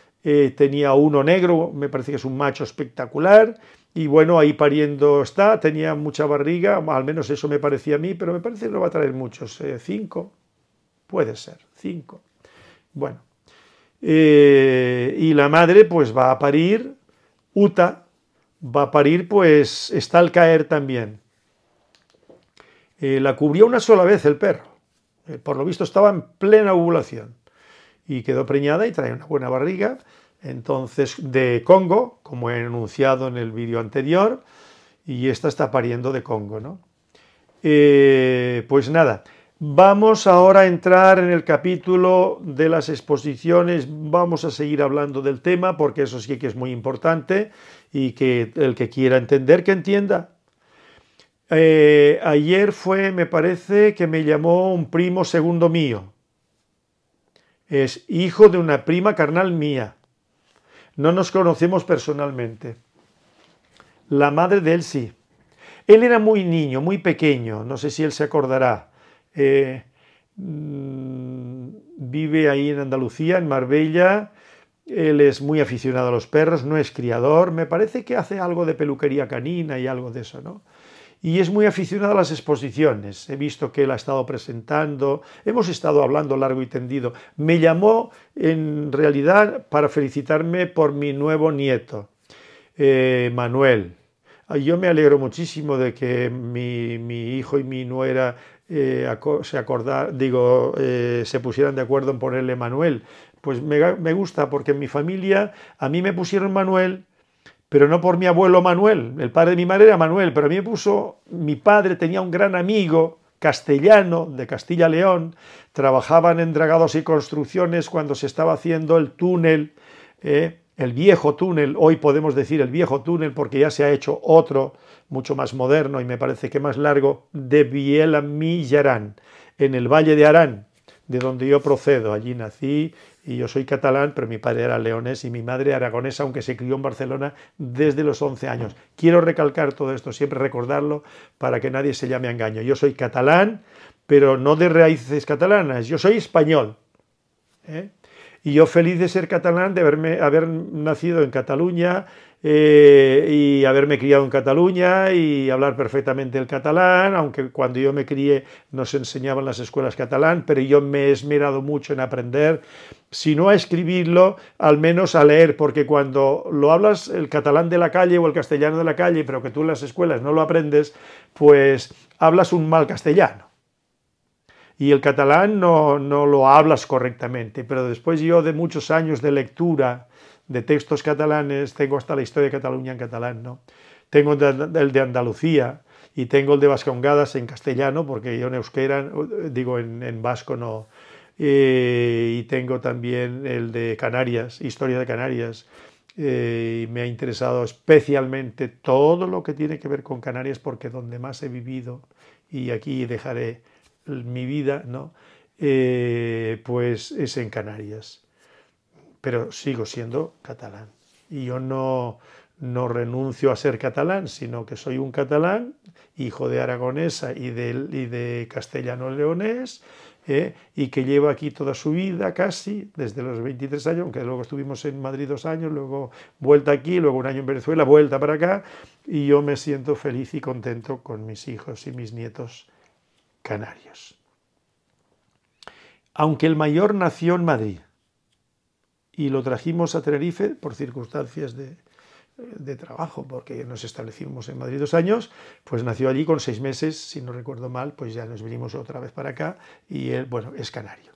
tenía uno negro, me parece que es un macho espectacular, y bueno, ahí pariendo está, tenía mucha barriga, al menos eso me parecía a mí, pero me parece que no va a traer muchos, cinco, puede ser, cinco. Bueno, eh, y la madre pues va a parir, Uta va a parir pues está al caer también. Eh, la cubrió una sola vez el perro, eh, por lo visto estaba en plena ovulación y quedó preñada y trae una buena barriga, entonces de Congo, como he enunciado en el vídeo anterior, y esta está pariendo de Congo, ¿no? pues nada, Vamos ahora a entrar en el capítulo de las exposiciones, vamos a seguir hablando del tema porque eso sí que es muy importante y que el que quiera entender, que entienda. Eh, ayer fue, me parece, que me llamó un primo segundo mío. Es hijo de una prima carnal mía. No nos conocemos personalmente. La madre de él sí. Él era muy niño, muy pequeño, no sé si él se acordará eh, mm, vive ahí en Andalucía, en Marbella. Él es muy aficionado a los perros, no es criador, me parece que hace algo de peluquería canina y algo de eso, ¿no? Y es muy aficionado a las exposiciones. He visto que él ha estado presentando, hemos estado hablando largo y tendido. Me llamó en realidad para felicitarme por mi nuevo nieto, eh, Manuel. Yo me alegro muchísimo de que mi, mi hijo y mi nuera eh, se acordar, digo, eh, se pusieran de acuerdo en ponerle Manuel. Pues me, me, gusta porque en mi familia a mí me pusieron Manuel, pero no por mi abuelo Manuel. El padre de mi madre era Manuel, pero a mí me puso, mi padre tenía un gran amigo castellano de Castilla León, trabajaban en dragados y construcciones cuando se estaba haciendo el túnel. Eh, el viejo túnel, hoy podemos decir el viejo túnel porque ya se ha hecho otro mucho más moderno y me parece que más largo, de Millarán, en el Valle de Arán, de donde yo procedo. Allí nací y yo soy catalán, pero mi padre era leonés y mi madre aragonesa, aunque se crió en Barcelona desde los 11 años. Quiero recalcar todo esto, siempre recordarlo, para que nadie se llame a engaño. Yo soy catalán, pero no de raíces catalanas, yo soy español. ¿eh? Y yo feliz de ser catalán, de haberme, haber nacido en Cataluña eh, y haberme criado en Cataluña y hablar perfectamente el catalán, aunque cuando yo me crié nos enseñaban las escuelas catalán, pero yo me he esmerado mucho en aprender, si no a escribirlo, al menos a leer, porque cuando lo hablas el catalán de la calle o el castellano de la calle, pero que tú en las escuelas no lo aprendes, pues hablas un mal castellano y el catalán no, lo hablas correctamente, pero después yo de muchos años de lectura de textos catalanes, tengo hasta la historia de Cataluña en catalán, ¿no? Tengo el de Andalucía y tengo el de Vascongadas en castellano, porque yo en euskera, digo en, vasco no, eh, y tengo también el de Canarias, historia de Canarias, eh, y me ha interesado especialmente todo lo que tiene que ver con Canarias, porque donde más he vivido, y aquí dejaré mi vida, ¿no? Eh, pues es en Canarias. Pero sigo siendo catalán. Y yo no, no renuncio a ser catalán, sino que soy un catalán, hijo de aragonesa y de, castellano-leonés, ¿eh? y que llevo aquí toda su vida casi, desde los 23 años, aunque luego estuvimos en Madrid dos años, luego vuelta aquí, luego un año en Venezuela, vuelta para acá, y yo me siento feliz y contento con mis hijos y mis nietos Canarios. Aunque el mayor nació en Madrid y lo trajimos a Tenerife por circunstancias de, trabajo, porque nos establecimos en Madrid dos años, pues nació allí con seis meses, si no recuerdo mal, pues ya nos vinimos otra vez para acá y él, bueno, es canario.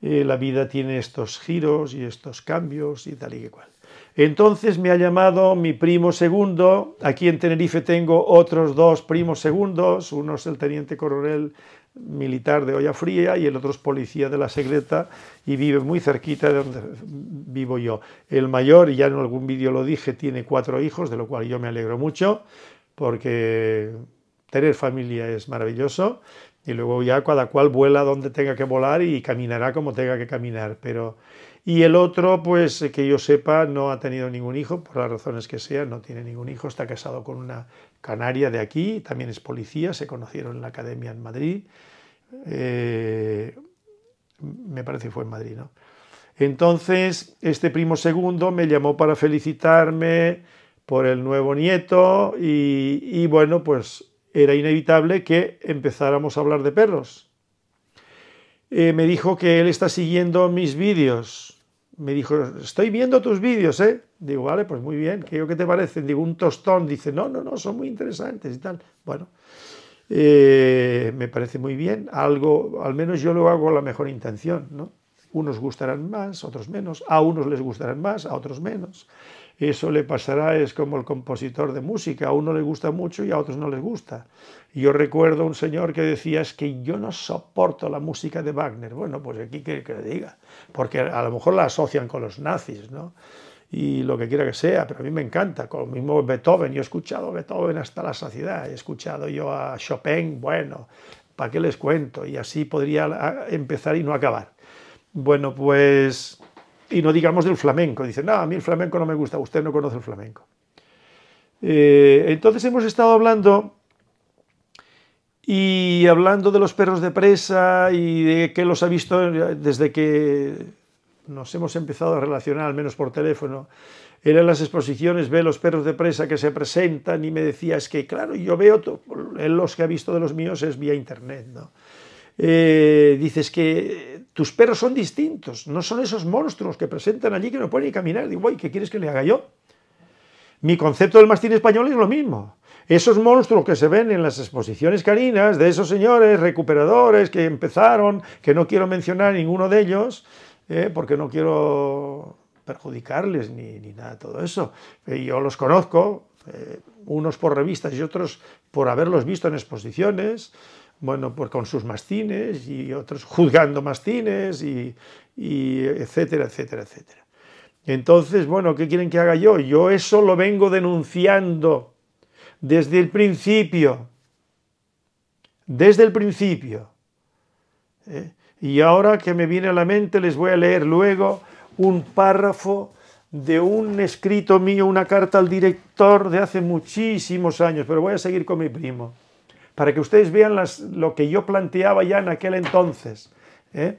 Eh, la vida tiene estos giros y estos cambios y tal y que cual. Entonces me ha llamado mi primo segundo, aquí en Tenerife tengo otros dos primos segundos, uno es el teniente coronel militar de Olla Fría y el otro es policía de la Secreta y vive muy cerquita de donde vivo yo. El mayor, ya en algún vídeo lo dije, tiene cuatro hijos, de lo cual yo me alegro mucho, porque tener familia es maravilloso y luego ya cada cual vuela donde tenga que volar y caminará como tenga que caminar, pero y el otro, pues eh, que yo sepa, no ha tenido ningún hijo, por las razones que sean, no tiene ningún hijo, está casado con una canaria de aquí, también es policía, se conocieron en la academia en Madrid, eh, me parece que fue en Madrid, ¿no? Entonces, este primo segundo me llamó para felicitarme por el nuevo nieto y bueno, pues era inevitable que empezáramos a hablar de perros. Eh, me dijo que él está siguiendo mis vídeos. Me dijo, estoy viendo tus vídeos, ¿eh? Digo, vale, pues muy bien, ¿qué, qué te parecen? Digo, un tostón. Dice, no, no, no, son muy interesantes y tal. Bueno, eh, me parece muy bien. Algo, al menos yo lo hago con la mejor intención, ¿no? Unos gustarán más, otros menos. A unos les gustarán más, a otros menos. Eso le pasará, es como el compositor de música, a uno le gusta mucho y a otros no les gusta. Yo recuerdo un señor que decía, es que yo no soporto la música de Wagner. Bueno, pues aquí que, le diga, porque a lo mejor la asocian con los nazis, ¿no? y lo que quiera que sea, pero a mí me encanta, con lo mismo Beethoven, yo he escuchado a Beethoven hasta la saciedad, he escuchado yo a Chopin, bueno, ¿para qué les cuento? Y así podría empezar y no acabar. Bueno, pues y no digamos del flamenco. dice no, a mí el flamenco no me gusta, usted no conoce el flamenco. Eh, entonces hemos estado hablando y hablando de los perros de presa y de que los ha visto desde que nos hemos empezado a relacionar, al menos por teléfono, eran en las exposiciones ve los perros de presa que se presentan y me decía, es que claro, yo veo, él los que ha visto de los míos es vía internet, ¿no? Eh, dices que tus perros son distintos, no son esos monstruos que presentan allí que no pueden ni caminar. Digo, ¿qué quieres que le haga yo? Mi concepto del mastín español es lo mismo. Esos monstruos que se ven en las exposiciones carinas, de esos señores recuperadores que empezaron, que no quiero mencionar ninguno de ellos, eh, porque no quiero perjudicarles ni, nada todo eso. Eh, yo los conozco, unos por revistas y otros por haberlos visto en exposiciones, bueno, pues con sus mastines y otros juzgando mastines y, etcétera, etcétera, etcétera. Entonces, bueno, ¿qué quieren que haga yo? Yo eso lo vengo denunciando desde el principio, desde el principio. ¿eh? Y ahora que me viene a la mente les voy a leer luego un párrafo de un escrito mío, una carta al director de hace muchísimos años, pero voy a seguir con mi primo para que ustedes vean lo que yo planteaba ya en aquel entonces. ¿eh?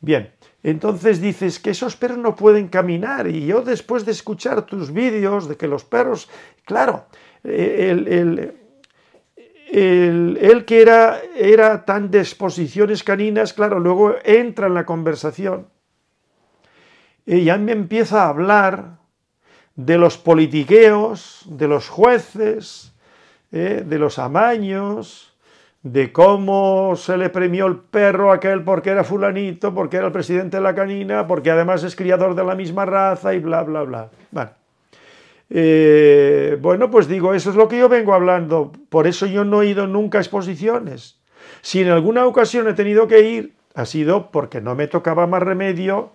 Bien, entonces dices que esos perros no pueden caminar y yo después de escuchar tus vídeos de que los perros, claro, eh, el, el, el, que era, era tan de exposiciones caninas, claro, luego entra en la conversación eh, y ya me empieza a hablar de los politiqueos, de los jueces, ¿eh? de los amaños, de cómo se le premió el perro aquel porque era fulanito, porque era el presidente de la canina, porque además es criador de la misma raza y bla, bla, bla. Eh, bueno, pues digo, eso es lo que yo vengo hablando. Por eso yo no he ido nunca a exposiciones. Si en alguna ocasión he tenido que ir, ha sido porque no me tocaba más remedio,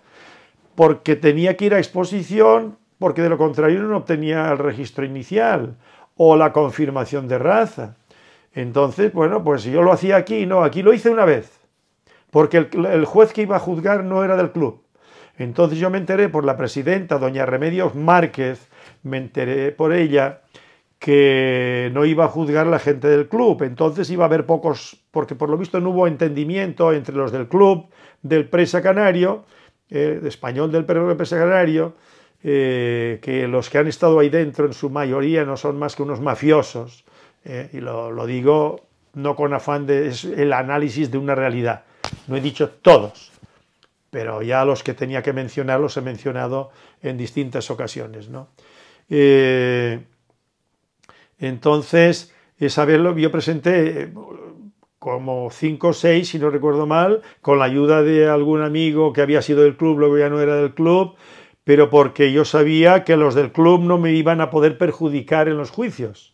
porque tenía que ir a exposición, porque de lo contrario no obtenía el registro inicial, o la confirmación de raza. Entonces, bueno, pues yo lo hacía aquí, no, aquí lo hice una vez, porque el, juez que iba a juzgar no era del club. Entonces yo me enteré por la presidenta, doña Remedios Márquez, me enteré por ella que no iba a juzgar la gente del club, entonces iba a haber pocos, porque por lo visto no hubo entendimiento entre los del club, del presa canario, eh, español del presa canario, eh, que los que han estado ahí dentro en su mayoría no son más que unos mafiosos, eh, y lo, digo no con afán de es el análisis de una realidad, no he dicho todos, pero ya los que tenía que mencionar los he mencionado en distintas ocasiones. ¿no? Eh, entonces, lo yo presenté eh, como cinco o seis, si no recuerdo mal, con la ayuda de algún amigo que había sido del club, luego ya no era del club, pero porque yo sabía que los del club no me iban a poder perjudicar en los juicios.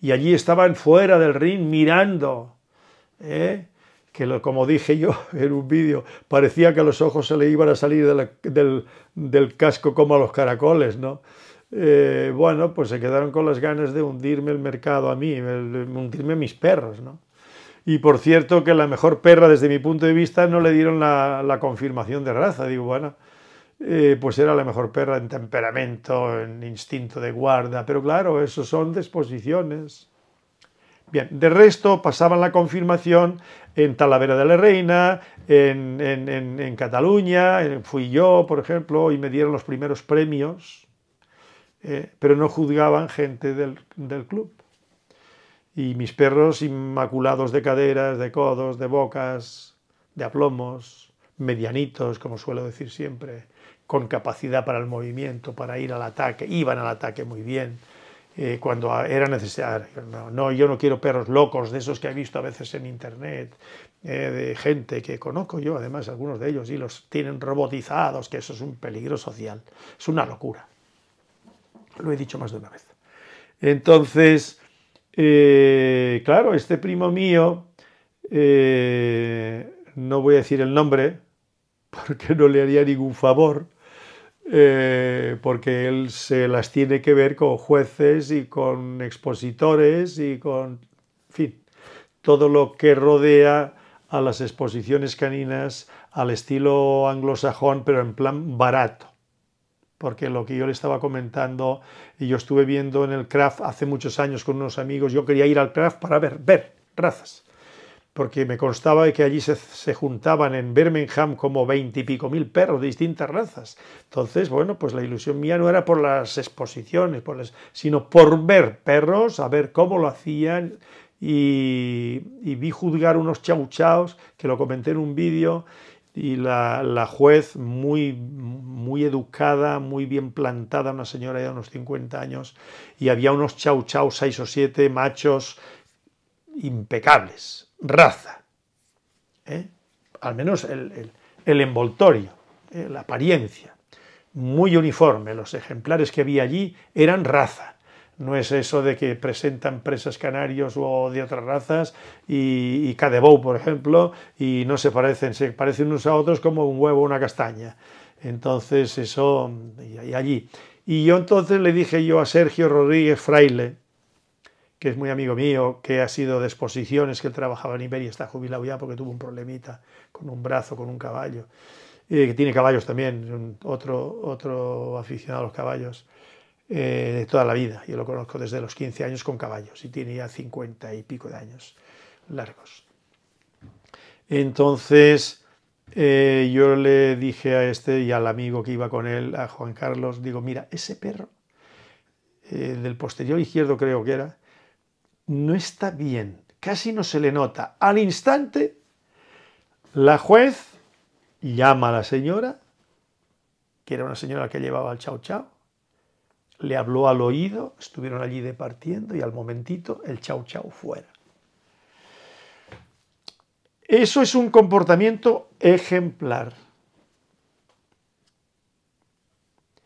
Y allí estaban fuera del ring mirando, ¿eh? que como dije yo (laughs) en un vídeo, parecía que los ojos se le iban a salir del, casco como a los caracoles, ¿no? Eh, bueno, pues se quedaron con las ganas de hundirme el mercado a mí, el, hundirme mis perros, ¿no? Y por cierto que la mejor perra desde mi punto de vista no le dieron la, la confirmación de raza. Digo, bueno, eh, pues era la mejor perra en temperamento, en instinto de guarda, pero claro, eso son disposiciones. Bien, de resto pasaban la confirmación en Talavera de la Reina, en, Cataluña, fui yo, por ejemplo, y me dieron los primeros premios, eh, pero no juzgaban gente del, del club. Y mis perros inmaculados de caderas, de codos, de bocas, de aplomos, medianitos, como suelo decir siempre, con capacidad para el movimiento, para ir al ataque, iban al ataque muy bien eh, cuando era necesario. No, yo no quiero perros locos de esos que he visto a veces en internet, eh, de gente que conozco yo, además algunos de ellos, y los tienen robotizados, que eso es un peligro social, es una locura. Lo he dicho más de una vez. Entonces, eh, claro, este primo mío, no voy a decir el nombre, (laughs) porque no le haría ningún favor, eh, porque él se las tiene que ver con jueces y con expositores y con, en fin, todo lo que rodea a las exposiciones caninas al estilo anglosajón, pero en plan barato. Porque lo que yo le estaba comentando y yo estuve viendo en el craft hace muchos años con unos amigos, yo quería ir al craft para ver, ver razas porque me constaba que allí se, juntaban en Birmingham como veintipico mil perros de distintas razas. Entonces, bueno, pues la ilusión mía no era por las exposiciones, por las, sino por ver perros, a ver cómo lo hacían, y, vi juzgar unos chauchaos, que lo comenté en un vídeo, y la, juez, muy, muy educada, muy bien plantada, una señora de unos 50 años, y había unos chauchaos, seis o siete machos, impecables, raza, ¿eh? al menos el, envoltorio, ¿eh? la apariencia, muy uniforme. Los ejemplares que vi allí eran raza. No es eso de que presentan presas canarios o de otras razas y, por ejemplo, y no se parecen, se parecen unos a otros como un huevo o una castaña. Entonces, eso, y allí. Y yo entonces le dije yo a Sergio Rodríguez Fraile, que es muy amigo mío, que ha sido de exposiciones, que él trabajaba en Iberia, está jubilado ya porque tuvo un problemita con un brazo, con un caballo, eh, que tiene caballos también, otro, otro aficionado a los caballos eh, de toda la vida. Yo lo conozco desde los 15 años con caballos y tiene ya 50 y pico de años largos. Entonces, eh, yo le dije a este y al amigo que iba con él, a Juan Carlos, digo, mira, ese perro, del posterior izquierdo creo que era, no está bien, casi no se le nota. Al instante, la juez llama a la señora, que era una señora que llevaba el chau chau, le habló al oído, estuvieron allí departiendo y al momentito el chau chau fuera. Eso es un comportamiento ejemplar.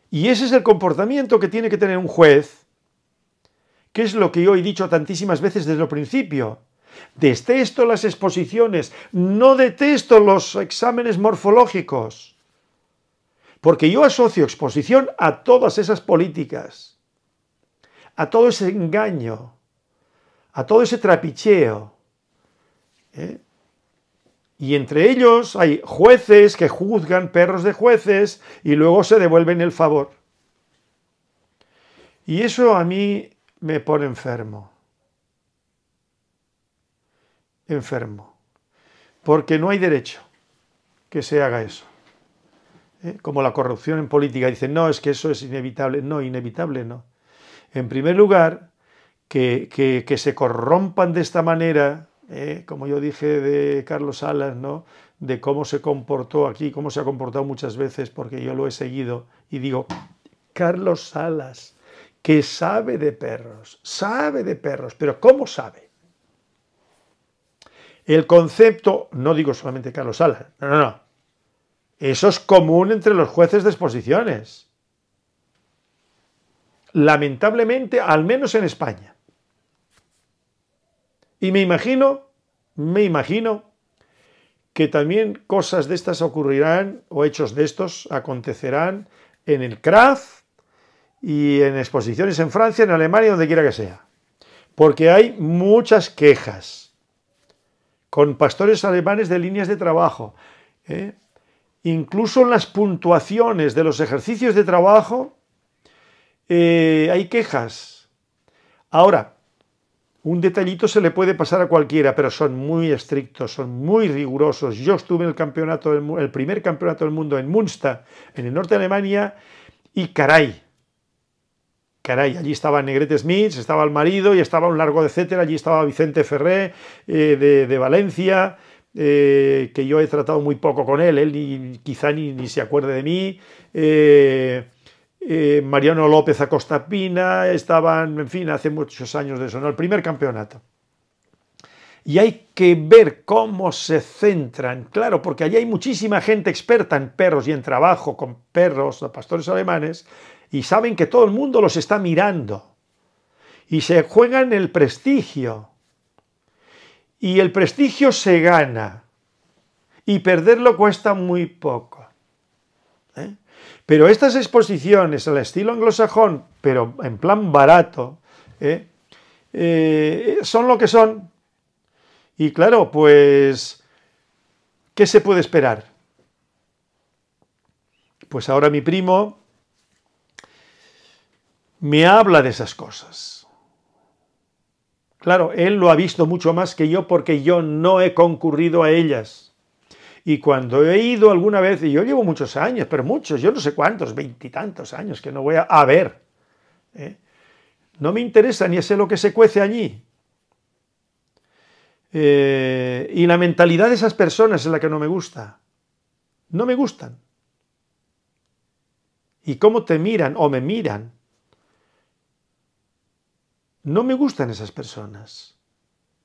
Y ese es el comportamiento que tiene que tener un juez ¿Qué es lo que yo he dicho tantísimas veces desde el principio. Detesto las exposiciones, no detesto los exámenes morfológicos, porque yo asocio exposición a todas esas políticas, a todo ese engaño, a todo ese trapicheo. ¿eh? Y entre ellos hay jueces que juzgan perros de jueces y luego se devuelven el favor. Y eso a mí me pone enfermo. Enfermo. Porque no hay derecho que se haga eso. ¿Eh? Como la corrupción en política. Dicen, no, es que eso es inevitable. No, inevitable no. En primer lugar, que, que, se corrompan de esta manera, ¿eh? como yo dije de Carlos Salas, ¿no? de cómo se comportó aquí, cómo se ha comportado muchas veces, porque yo lo he seguido y digo, Carlos Salas que sabe de perros, sabe de perros, pero ¿cómo sabe? El concepto, no digo solamente Carlos Sala, no, no, no, eso es común entre los jueces de exposiciones. Lamentablemente, al menos en España. Y me imagino, me imagino que también cosas de estas ocurrirán o hechos de estos acontecerán en el CRAF, y en exposiciones en Francia, en Alemania, donde quiera que sea. Porque hay muchas quejas con pastores alemanes de líneas de trabajo. ¿eh? Incluso en las puntuaciones de los ejercicios de trabajo eh, hay quejas. Ahora, un detallito se le puede pasar a cualquiera, pero son muy estrictos, son muy rigurosos. Yo estuve en el, campeonato, el primer campeonato del mundo en Munster, en el norte de Alemania, y caray, Caray, allí estaba Negrete Smith, estaba el marido y estaba un largo etcétera, allí estaba Vicente Ferré eh, de, Valencia, eh, que yo he tratado muy poco con él, él quizá ni, se acuerde de mí, eh, Mariano López Acosta Pina, estaban, en fin, hace muchos años de eso, el primer campeonato. Y hay que ver cómo se centran, claro, porque allí hay muchísima gente experta en perros y en trabajo con perros, pastores alemanes, y saben que todo el mundo los está mirando y se juegan el prestigio. Y el prestigio se gana y perderlo cuesta muy poco. ¿eh? Pero estas exposiciones al estilo anglosajón, pero en plan barato, ¿eh? Eh, son lo que son. Y claro, pues, ¿qué se puede esperar? Pues ahora mi primo me habla de esas cosas. Claro, él lo ha visto mucho más que yo porque yo no he concurrido a ellas. Y cuando he ido alguna vez, y yo llevo muchos años, pero muchos, yo no sé cuántos, veintitantos años que no voy a, ver. ¿eh? No me interesa ni sé lo que se cuece allí. Eh, y la mentalidad de esas personas es la que no me gusta. No me gustan. Y cómo te miran o me miran no me gustan esas personas.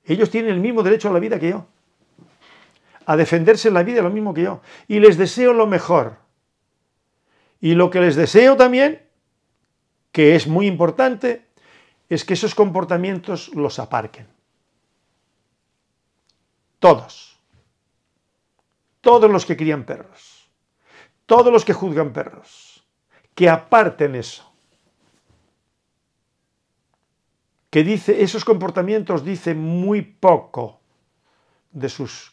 Ellos tienen el mismo derecho a la vida que yo. A defenderse en la vida lo mismo que yo. Y les deseo lo mejor. Y lo que les deseo también, que es muy importante, es que esos comportamientos los aparquen. Todos. Todos los que crían perros. Todos los que juzgan perros. Que aparten eso. que dice, esos comportamientos dicen muy poco de sus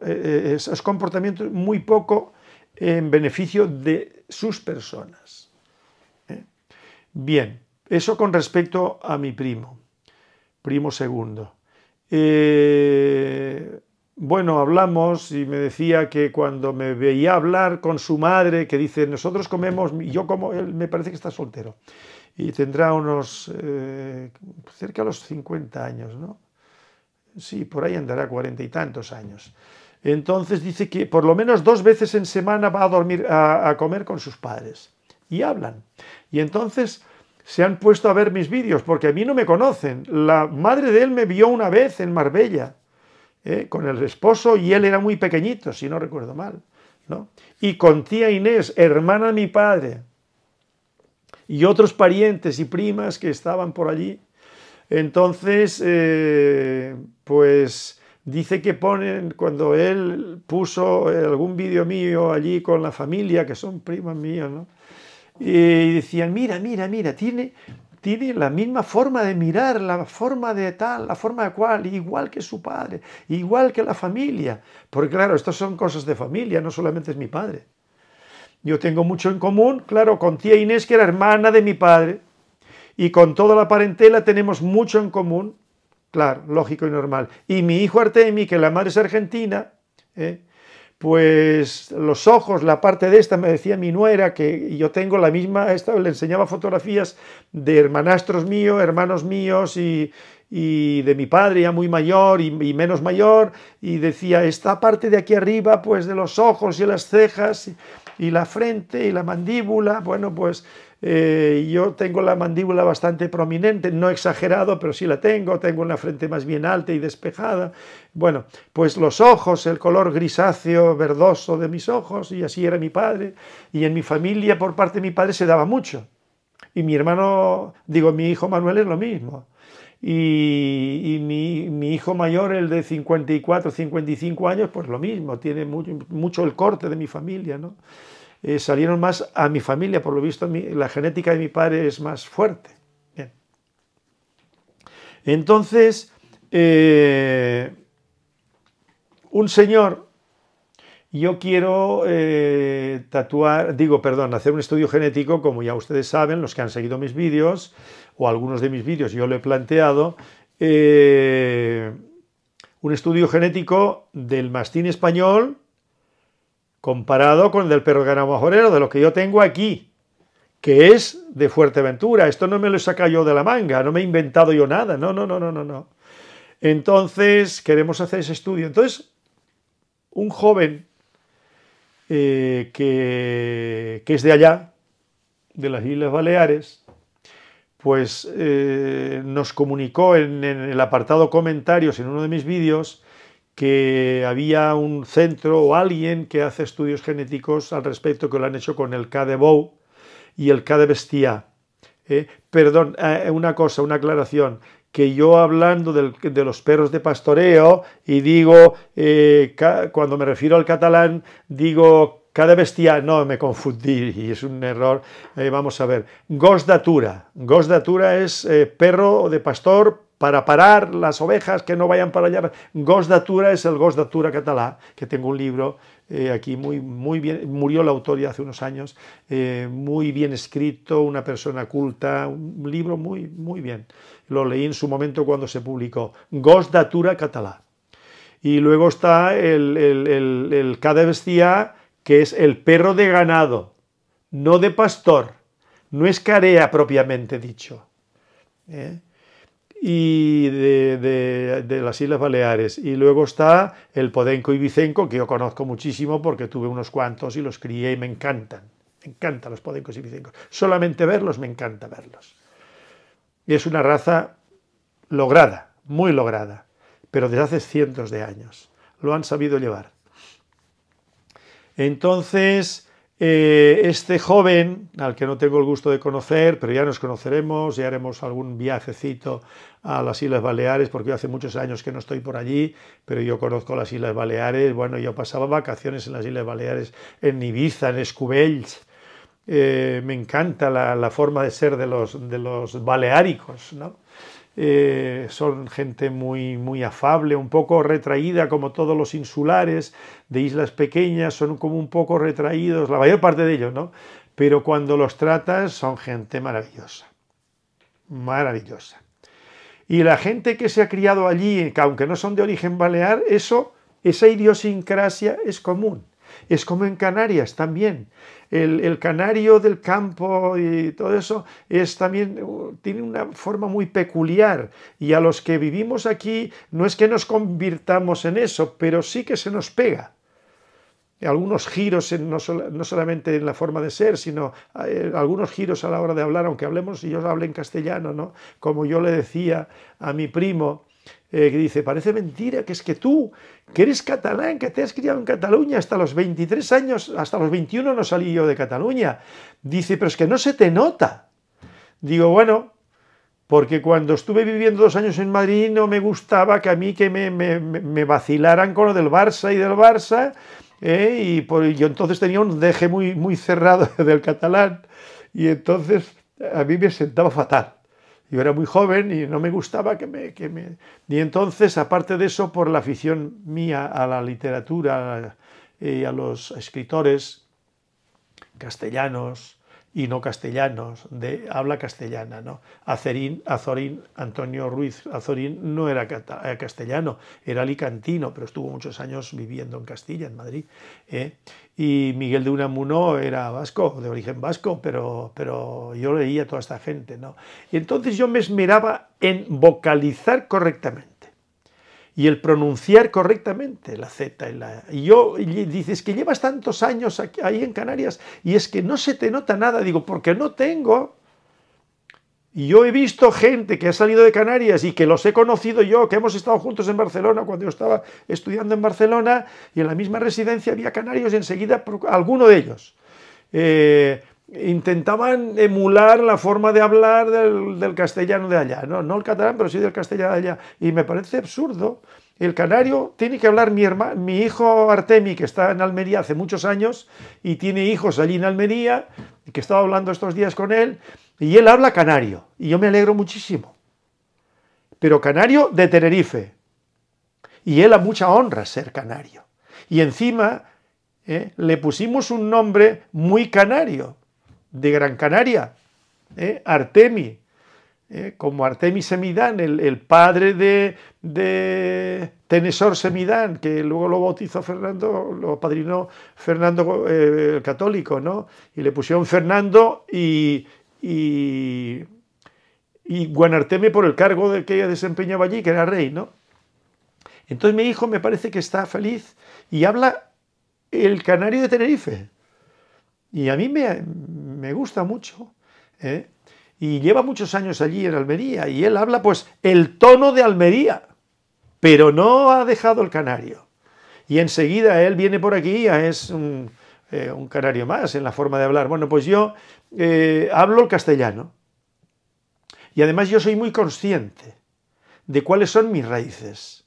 eh, eh, esos comportamientos, muy poco en beneficio de sus personas. ¿eh? Bien, eso con respecto a mi primo, primo segundo. bueno, hablamos y me decía que cuando me veía hablar con su madre, que dice, nosotros comemos, yo como, él me parece que está soltero, y tendrá unos eh, cerca de los 50 años, ¿no? Sí, por ahí andará cuarenta y tantos años. Entonces dice que por lo menos dos veces en semana va a dormir a, comer con sus padres y hablan. Y entonces se han puesto a ver mis vídeos porque a mí no me conocen. La madre de él me vio una vez en Marbella ¿eh? con el esposo y él era muy pequeñito, si no recuerdo mal, ¿no? Y con tía Inés, hermana de mi padre, y otros parientes y primas que estaban por allí. Entonces, eh, pues dice que ponen, cuando él puso algún vídeo mío allí con la familia, que son primas mías, ¿no? Y decían, mira, mira, mira, tiene, tiene la misma forma de mirar, la forma de tal, la forma de cual, igual que su padre, igual que la familia. Porque claro, estas son cosas de familia, no solamente es mi padre. Yo tengo mucho en común, claro, con tía Inés, que era hermana de mi padre, y con toda la parentela tenemos mucho en común, claro, lógico y normal. Y mi hijo Artemi, que la madre es argentina, ¿eh? pues los ojos, la parte de esta, me decía mi nuera, que yo tengo la misma, esta, le enseñaba fotografías de hermanastros míos, hermanos míos y, de mi padre ya muy mayor y, y, menos mayor, y decía, esta parte de aquí arriba, pues de los ojos y las cejas, y la frente y la mandíbula, bueno, pues eh, yo tengo la mandíbula bastante prominente, no exagerado, pero sí la tengo, tengo una frente más bien alta y despejada. Bueno, pues los ojos, el color grisáceo, verdoso de mis ojos, y así era mi padre. Y en mi familia, por parte de mi padre, se daba mucho. Y mi hermano, digo, mi hijo Manuel es lo mismo. Y, mi, hijo mayor, el de 54, 55 años, pues lo mismo, tiene mucho, el corte de mi familia, ¿no? Eh, salieron más a mi familia, por lo visto la genética de mi padre es más fuerte. Entonces, eh, un señor, yo quiero eh, tatuar, digo, perdón, hacer un estudio genético, como ya ustedes saben, los que han seguido mis vídeos, o algunos de mis vídeos yo lo he planteado, eh, un estudio genético del mastín español comparado con el del perro jorero, de lo que yo tengo aquí, que es de Fuerteventura. Esto no me lo sacado yo de la manga, no me he inventado yo nada, no, no, no, no, no. no. Entonces, queremos hacer ese estudio. Entonces, un joven eh, que es de allá, de las Islas Baleares, pues eh, nos comunicó en, el apartado comentarios en uno de mis vídeos que había un centro o alguien que hace estudios genéticos al respecto que lo han hecho con el K de Bou y el K de Bestia. ¿eh? perdón, eh, una cosa, una aclaración, que yo hablando de los perros de pastoreo y digo, cuando me refiero al catalán, digo cada bestia... no, me confundí y es un error. Eh, vamos a ver, gos datura. Gos datura es eh, perro de pastor para parar las ovejas que no vayan para allá. Gos datura es el gos datura catalá, que tengo un libro eh, aquí muy, muy bien, murió el autor hace unos años, muy bien escrito, una persona culta, un libro muy, muy bien. Lo leí en su momento cuando se publicó. Gos datura catalá. Y luego está el, el, el, cada bestia que es el perro de ganado, no de pastor, no es carea propiamente dicho. ¿eh? y de, las Islas Baleares. Y luego está el podenco y vicenco, que yo conozco muchísimo porque tuve unos cuantos y los crié y me encantan. Me encantan los podencos y vicencos. Solamente verlos me encanta verlos. Y es una raza lograda, muy lograda, pero desde hace cientos de años. Lo han sabido llevar. Entonces, eh, este joven, al que no tengo el gusto de conocer, pero ya nos conoceremos, ya haremos algún viajecito a las Islas Baleares, porque yo hace muchos años que no estoy por allí, pero yo conozco las Islas Baleares, bueno, yo pasaba vacaciones en las Islas Baleares, en Ibiza, en Escubells, eh, me encanta la, forma de ser de los, de los baleáricos, ¿no? Eh, son gente muy, muy afable, un poco retraída como todos los insulares de islas pequeñas, son como un poco retraídos, la mayor parte de ellos, ¿no? Pero cuando los tratas son gente maravillosa, maravillosa. Y la gente que se ha criado allí, aunque no son de origen balear, eso, esa idiosincrasia es común. Es como en Canarias también. El, canario del campo y todo eso es también tiene una forma muy peculiar y a los que vivimos aquí no es que nos convirtamos en eso, pero sí que se nos pega. Algunos giros, no, solamente en la forma de ser, sino eh, algunos giros a la hora de hablar, aunque hablemos, y yo hable en castellano, ¿no? Como yo le decía a mi primo, eh, que dice, parece mentira que es que tú, que eres catalán, que te has criado en Cataluña, hasta los 23 años, hasta los 21 no salí yo de Cataluña. Dice, pero es que no se te nota. Digo, bueno, porque cuando estuve viviendo dos años en Madrid no me gustaba que a mí que me, vacilaran con lo del Barça y del Barça, ¿eh? y yo entonces tenía un deje muy, muy cerrado (laughs) del catalán, y entonces a mí me sentaba fatal. Yo era muy joven y no me gustaba que me, Y entonces, aparte de eso, por la afición mía a la literatura eh, y a los escritores castellanos, y no castellanos, de habla castellana. ¿no? Azerín Azorín, Antonio Ruiz Azorín no era eh, castellano, era alicantino, pero estuvo muchos años viviendo en Castilla, en Madrid. ¿eh? Y Miguel de Unamuno era vasco, de origen vasco, pero, pero yo leía a toda esta gente. ¿no? Y entonces yo me esmeraba en vocalizar correctamente y el pronunciar correctamente la Z y la y yo y dices que llevas tantos años aquí, ahí en Canarias y es que no se te nota nada, digo, porque no tengo. Y yo he visto gente que ha salido de Canarias y que los he conocido yo, que hemos estado juntos en Barcelona cuando yo estaba estudiando en Barcelona y en la misma residencia había canarios y enseguida alguno de ellos. Eh, intentaban emular la forma de hablar del, castellano de allá, no, el catalán, pero sí del castellano de allá, y me parece absurdo. El canario tiene que hablar mi, hermano mi hijo Artemi, que está en Almería hace muchos años y tiene hijos allí en Almería, que estaba hablando estos días con él, y él habla canario, y yo me alegro muchísimo. Pero canario de Tenerife, y él a mucha honra ser canario. Y encima ¿eh? le pusimos un nombre muy canario, de Gran Canaria, ¿eh? Artemi, ¿eh? como Artemi Semidán, el, padre de, de, Tenesor Semidán, que luego lo bautizó Fernando, lo padrinó Fernando eh, el Católico, ¿no? Y le pusieron Fernando y, y, y Guanarteme por el cargo que ella desempeñaba allí, que era rey, ¿no? Entonces mi hijo me parece que está feliz y habla el canario de Tenerife. Y a mí me, me gusta mucho, ¿eh? y lleva muchos años allí en Almería, y él habla pues el tono de Almería, pero no ha dejado el canario. Y enseguida él viene por aquí, es eh, un, canario más en la forma de hablar. Bueno, pues yo eh, hablo el castellano, y además yo soy muy consciente de cuáles son mis raíces.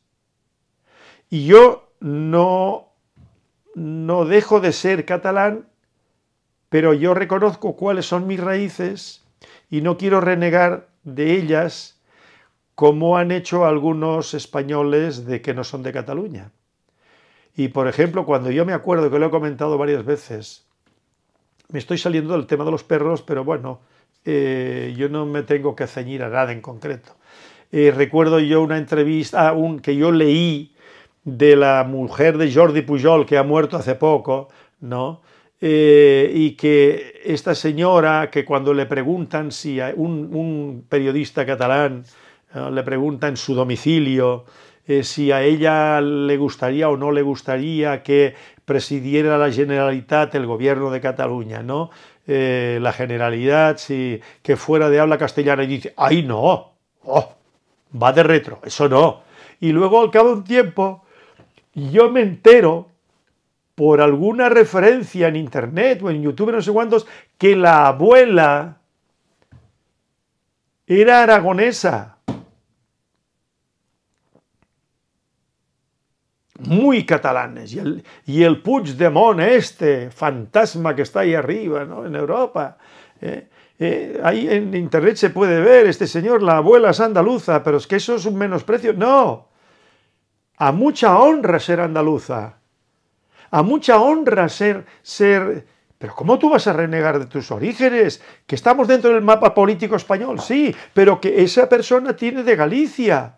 Y yo no, no dejo de ser catalán pero yo reconozco cuáles son mis raíces y no quiero renegar de ellas como han hecho algunos españoles de que no son de Cataluña. Y por ejemplo, cuando yo me acuerdo que lo he comentado varias veces, me estoy saliendo del tema de los perros, pero bueno, eh, yo no me tengo que ceñir a nada en concreto. Eh, recuerdo yo una entrevista ah, que yo leí de la mujer de Jordi Pujol, que ha muerto hace poco, ¿no? Eh, y que esta señora, que cuando le preguntan si un, periodista catalán eh, le pregunta en su domicilio eh, si a ella le gustaría o no le gustaría que presidiera la Generalitat el gobierno de Cataluña, ¿no? la Generalitat, si, que fuera de habla castellana y dice, ¡ay no! ¡Oh! Va de retro, eso no. Y luego al cabo de un tiempo, yo me entero por alguna referencia en internet o en YouTube, no sé cuántos, que la abuela era aragonesa. Muy catalanes. Y el, y el Puigdemont este, fantasma que está ahí arriba, ¿no? En Europa. Eh, eh, ahí en internet se puede ver, este señor, la abuela es andaluza, pero es que eso es un menosprecio. No, a mucha honra ser andaluza a mucha honra ser, ser... Pero ¿cómo tú vas a renegar de tus orígenes? Que estamos dentro del mapa político español, sí, pero que esa persona tiene de Galicia.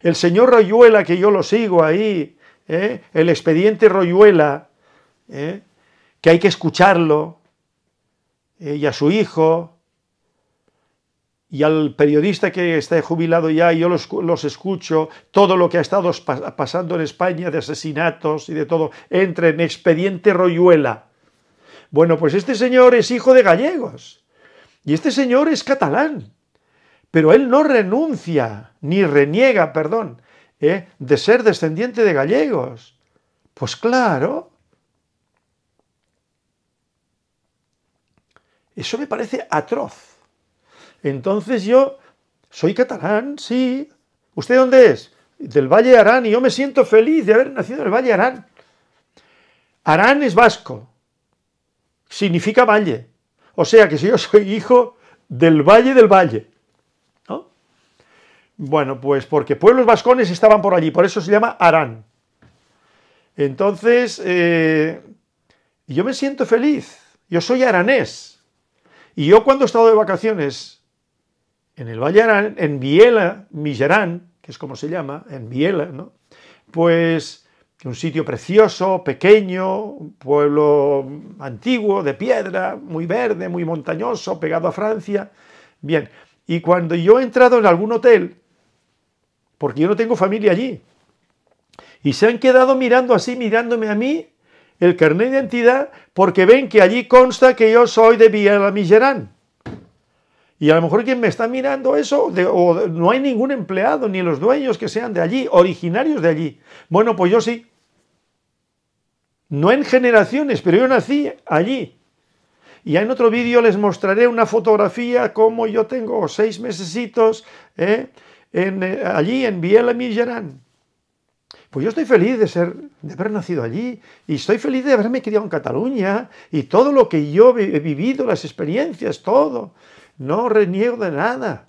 El señor Royuela, que yo lo sigo ahí, ¿eh? el expediente Royuela, ¿eh? que hay que escucharlo, ¿eh? y a su hijo, y al periodista que está jubilado ya, y yo los, escucho, todo lo que ha estado pasando en España de asesinatos y de todo, entra en expediente Royuela. Bueno, pues este señor es hijo de gallegos y este señor es catalán, pero él no renuncia, ni reniega, perdón, ¿eh? de ser descendiente de gallegos. Pues claro. Eso me parece atroz. Entonces yo soy catalán, sí. ¿Usted dónde es? Del Valle de Arán, y yo me siento feliz de haber nacido en el Valle Arán. Arán es vasco, significa valle. O sea que si yo soy hijo del Valle del Valle, Bueno, pues porque pueblos vascones estaban por allí, por eso se llama Arán. Entonces, eh, yo me siento feliz, yo soy aranés. Y yo cuando he estado de vacaciones en el Vallarán, en Biela, Millerán, que es como se llama, en Biela, Pues un sitio precioso, pequeño, pueblo antiguo, de piedra, muy verde, muy montañoso, pegado a Francia. Bien, y cuando yo he entrado en algún hotel, porque yo no tengo familia allí, y se han quedado mirando así, mirándome a mí, el carnet de identidad, porque ven que allí consta que yo soy de Biela Millerán. Y a lo mejor quien me está mirando eso, no hay ningún empleado, ni los dueños que sean de allí, originarios de allí. Bueno, pues yo sí. No en generaciones, pero yo nací allí. Y en otro vídeo les mostraré una fotografía como yo tengo seis mesecitos ¿eh? en, eh, allí en Biela Millerán. Pues yo estoy feliz de ser, de haber nacido allí y estoy feliz de haberme criado en Cataluña y todo lo que yo he vivido, las experiencias, todo. No reniego de nada.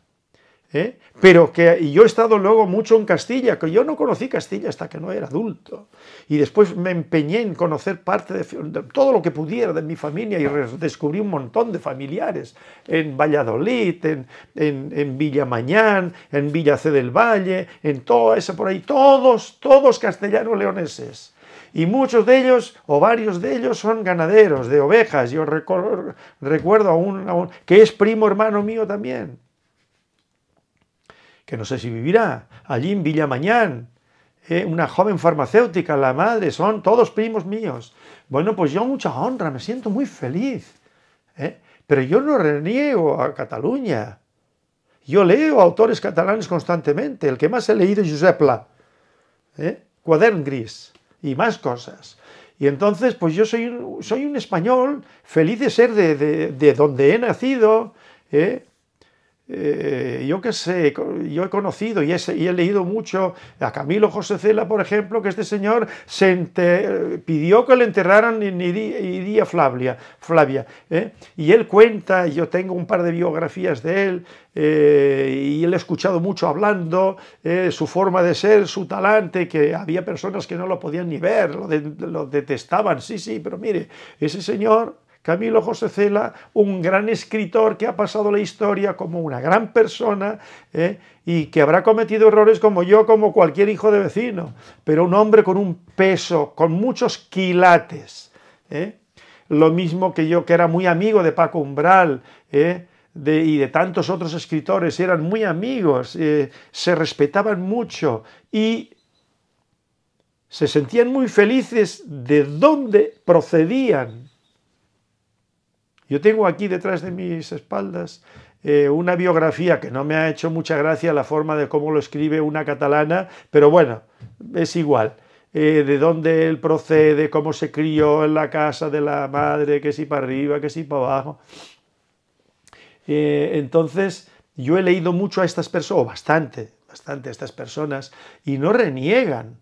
¿eh? Pero que yo he estado luego mucho en Castilla, que yo no conocí Castilla hasta que no era adulto. Y después me empeñé en conocer parte de, todo lo que pudiera de mi familia y descubrí un montón de familiares en Valladolid, en, en, en Villa en del Valle, en todo esa por ahí, todos, todos castellanos leoneses y muchos de ellos o varios de ellos son ganaderos de ovejas. Yo recuerdo a un, que es primo hermano mío también, que no sé si vivirá, allí en Villamañán, eh, una joven farmacéutica, la madre, son todos primos míos. Bueno, pues yo mucha honra, me siento muy feliz. ¿eh? Pero yo no reniego a Cataluña. Yo leo autores catalanes constantemente. El que más he leído es Josep Pla, ¿eh? Cuadern Gris y más cosas. Y entonces, pues yo soy, soy un español, feliz de ser de, donde he nacido, ¿eh? Eh, yo qué sé, yo he conocido y he, leído mucho a Camilo José Cela, por ejemplo, que este señor pidió que le enterraran en Iria Flavia. Flavia ¿eh? Y él cuenta, yo tengo un par de biografías de él, eh, y él he escuchado mucho hablando, su forma de ser, su talante, que había personas que no lo podían ni ver, lo detestaban, sí, sí, pero mire, ese señor Camilo José Cela, un gran escritor que ha pasado la historia como una gran persona ¿eh? y que habrá cometido errores como yo, como cualquier hijo de vecino, pero un hombre con un peso, con muchos quilates. ¿eh? Lo mismo que yo, que era muy amigo de Paco Umbral, ¿eh? y de tantos otros escritores, eran muy amigos, se respetaban mucho y se sentían muy felices de dónde procedían yo tengo aquí detrás de mis espaldas eh, una biografía que no me ha hecho mucha gracia la forma de cómo lo escribe una catalana, pero bueno, es igual. Eh, de dónde él procede, cómo se crió en la casa de la madre, que si para arriba, que si para abajo. Eh, entonces, yo he leído mucho a estas personas, o bastante, bastante a estas personas, y no reniegan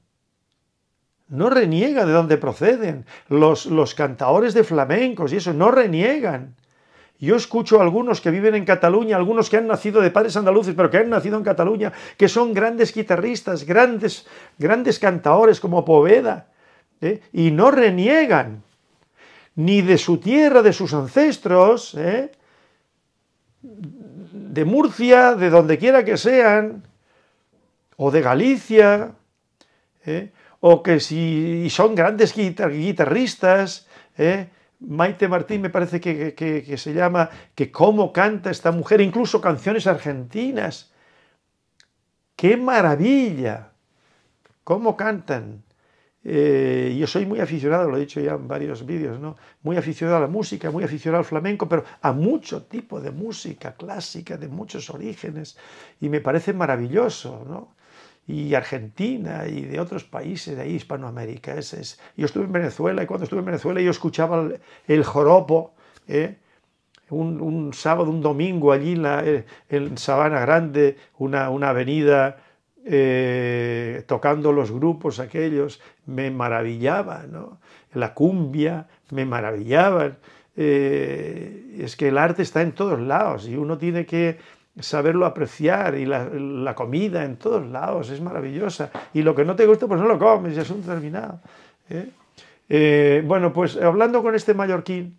no reniega de dónde proceden. Los, los cantadores de flamencos y eso no reniegan. Yo escucho a algunos que viven en Cataluña, algunos que han nacido de padres andaluces, pero que han nacido en Cataluña, que son grandes guitarristas, grandes, grandes cantadores como Poveda, ¿eh? y no reniegan ni de su tierra, de sus ancestros, ¿eh? de Murcia, de donde quiera que sean, o de Galicia, ¿eh? o que si son grandes guitarristas, ¿eh? Maite Martín me parece que, se llama, que cómo canta esta mujer, incluso canciones argentinas. ¡Qué maravilla! ¿Cómo cantan? Eh, yo soy muy aficionado, lo he dicho ya en varios vídeos, ¿no? muy aficionado a la música, muy aficionado al flamenco, pero a mucho tipo de música clásica, de muchos orígenes, y me parece maravilloso. ¿no? y Argentina y de otros países de ahí, Hispanoamérica. Es, es. Yo estuve en Venezuela y cuando estuve en Venezuela yo escuchaba el, joropo, ¿eh? un, un, sábado, un domingo allí en, eh, Sabana Grande, una, una avenida eh, tocando los grupos aquellos, me maravillaba, ¿no? la cumbia, me maravillaba. es que el arte está en todos lados y uno tiene que saberlo apreciar y la, comida en todos lados es maravillosa. Y lo que no te gusta, pues no lo comes, ya es un terminado. ¿eh? Eh, bueno, pues hablando con este mallorquín,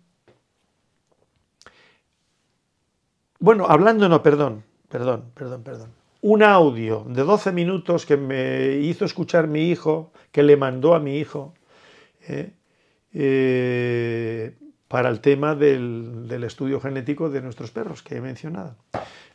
bueno, hablando, no, perdón, perdón, perdón, perdón. Un audio de 12 minutos que me hizo escuchar mi hijo, que le mandó a mi hijo, ¿eh? para el tema del estudio genético de nuestros perros que he mencionado.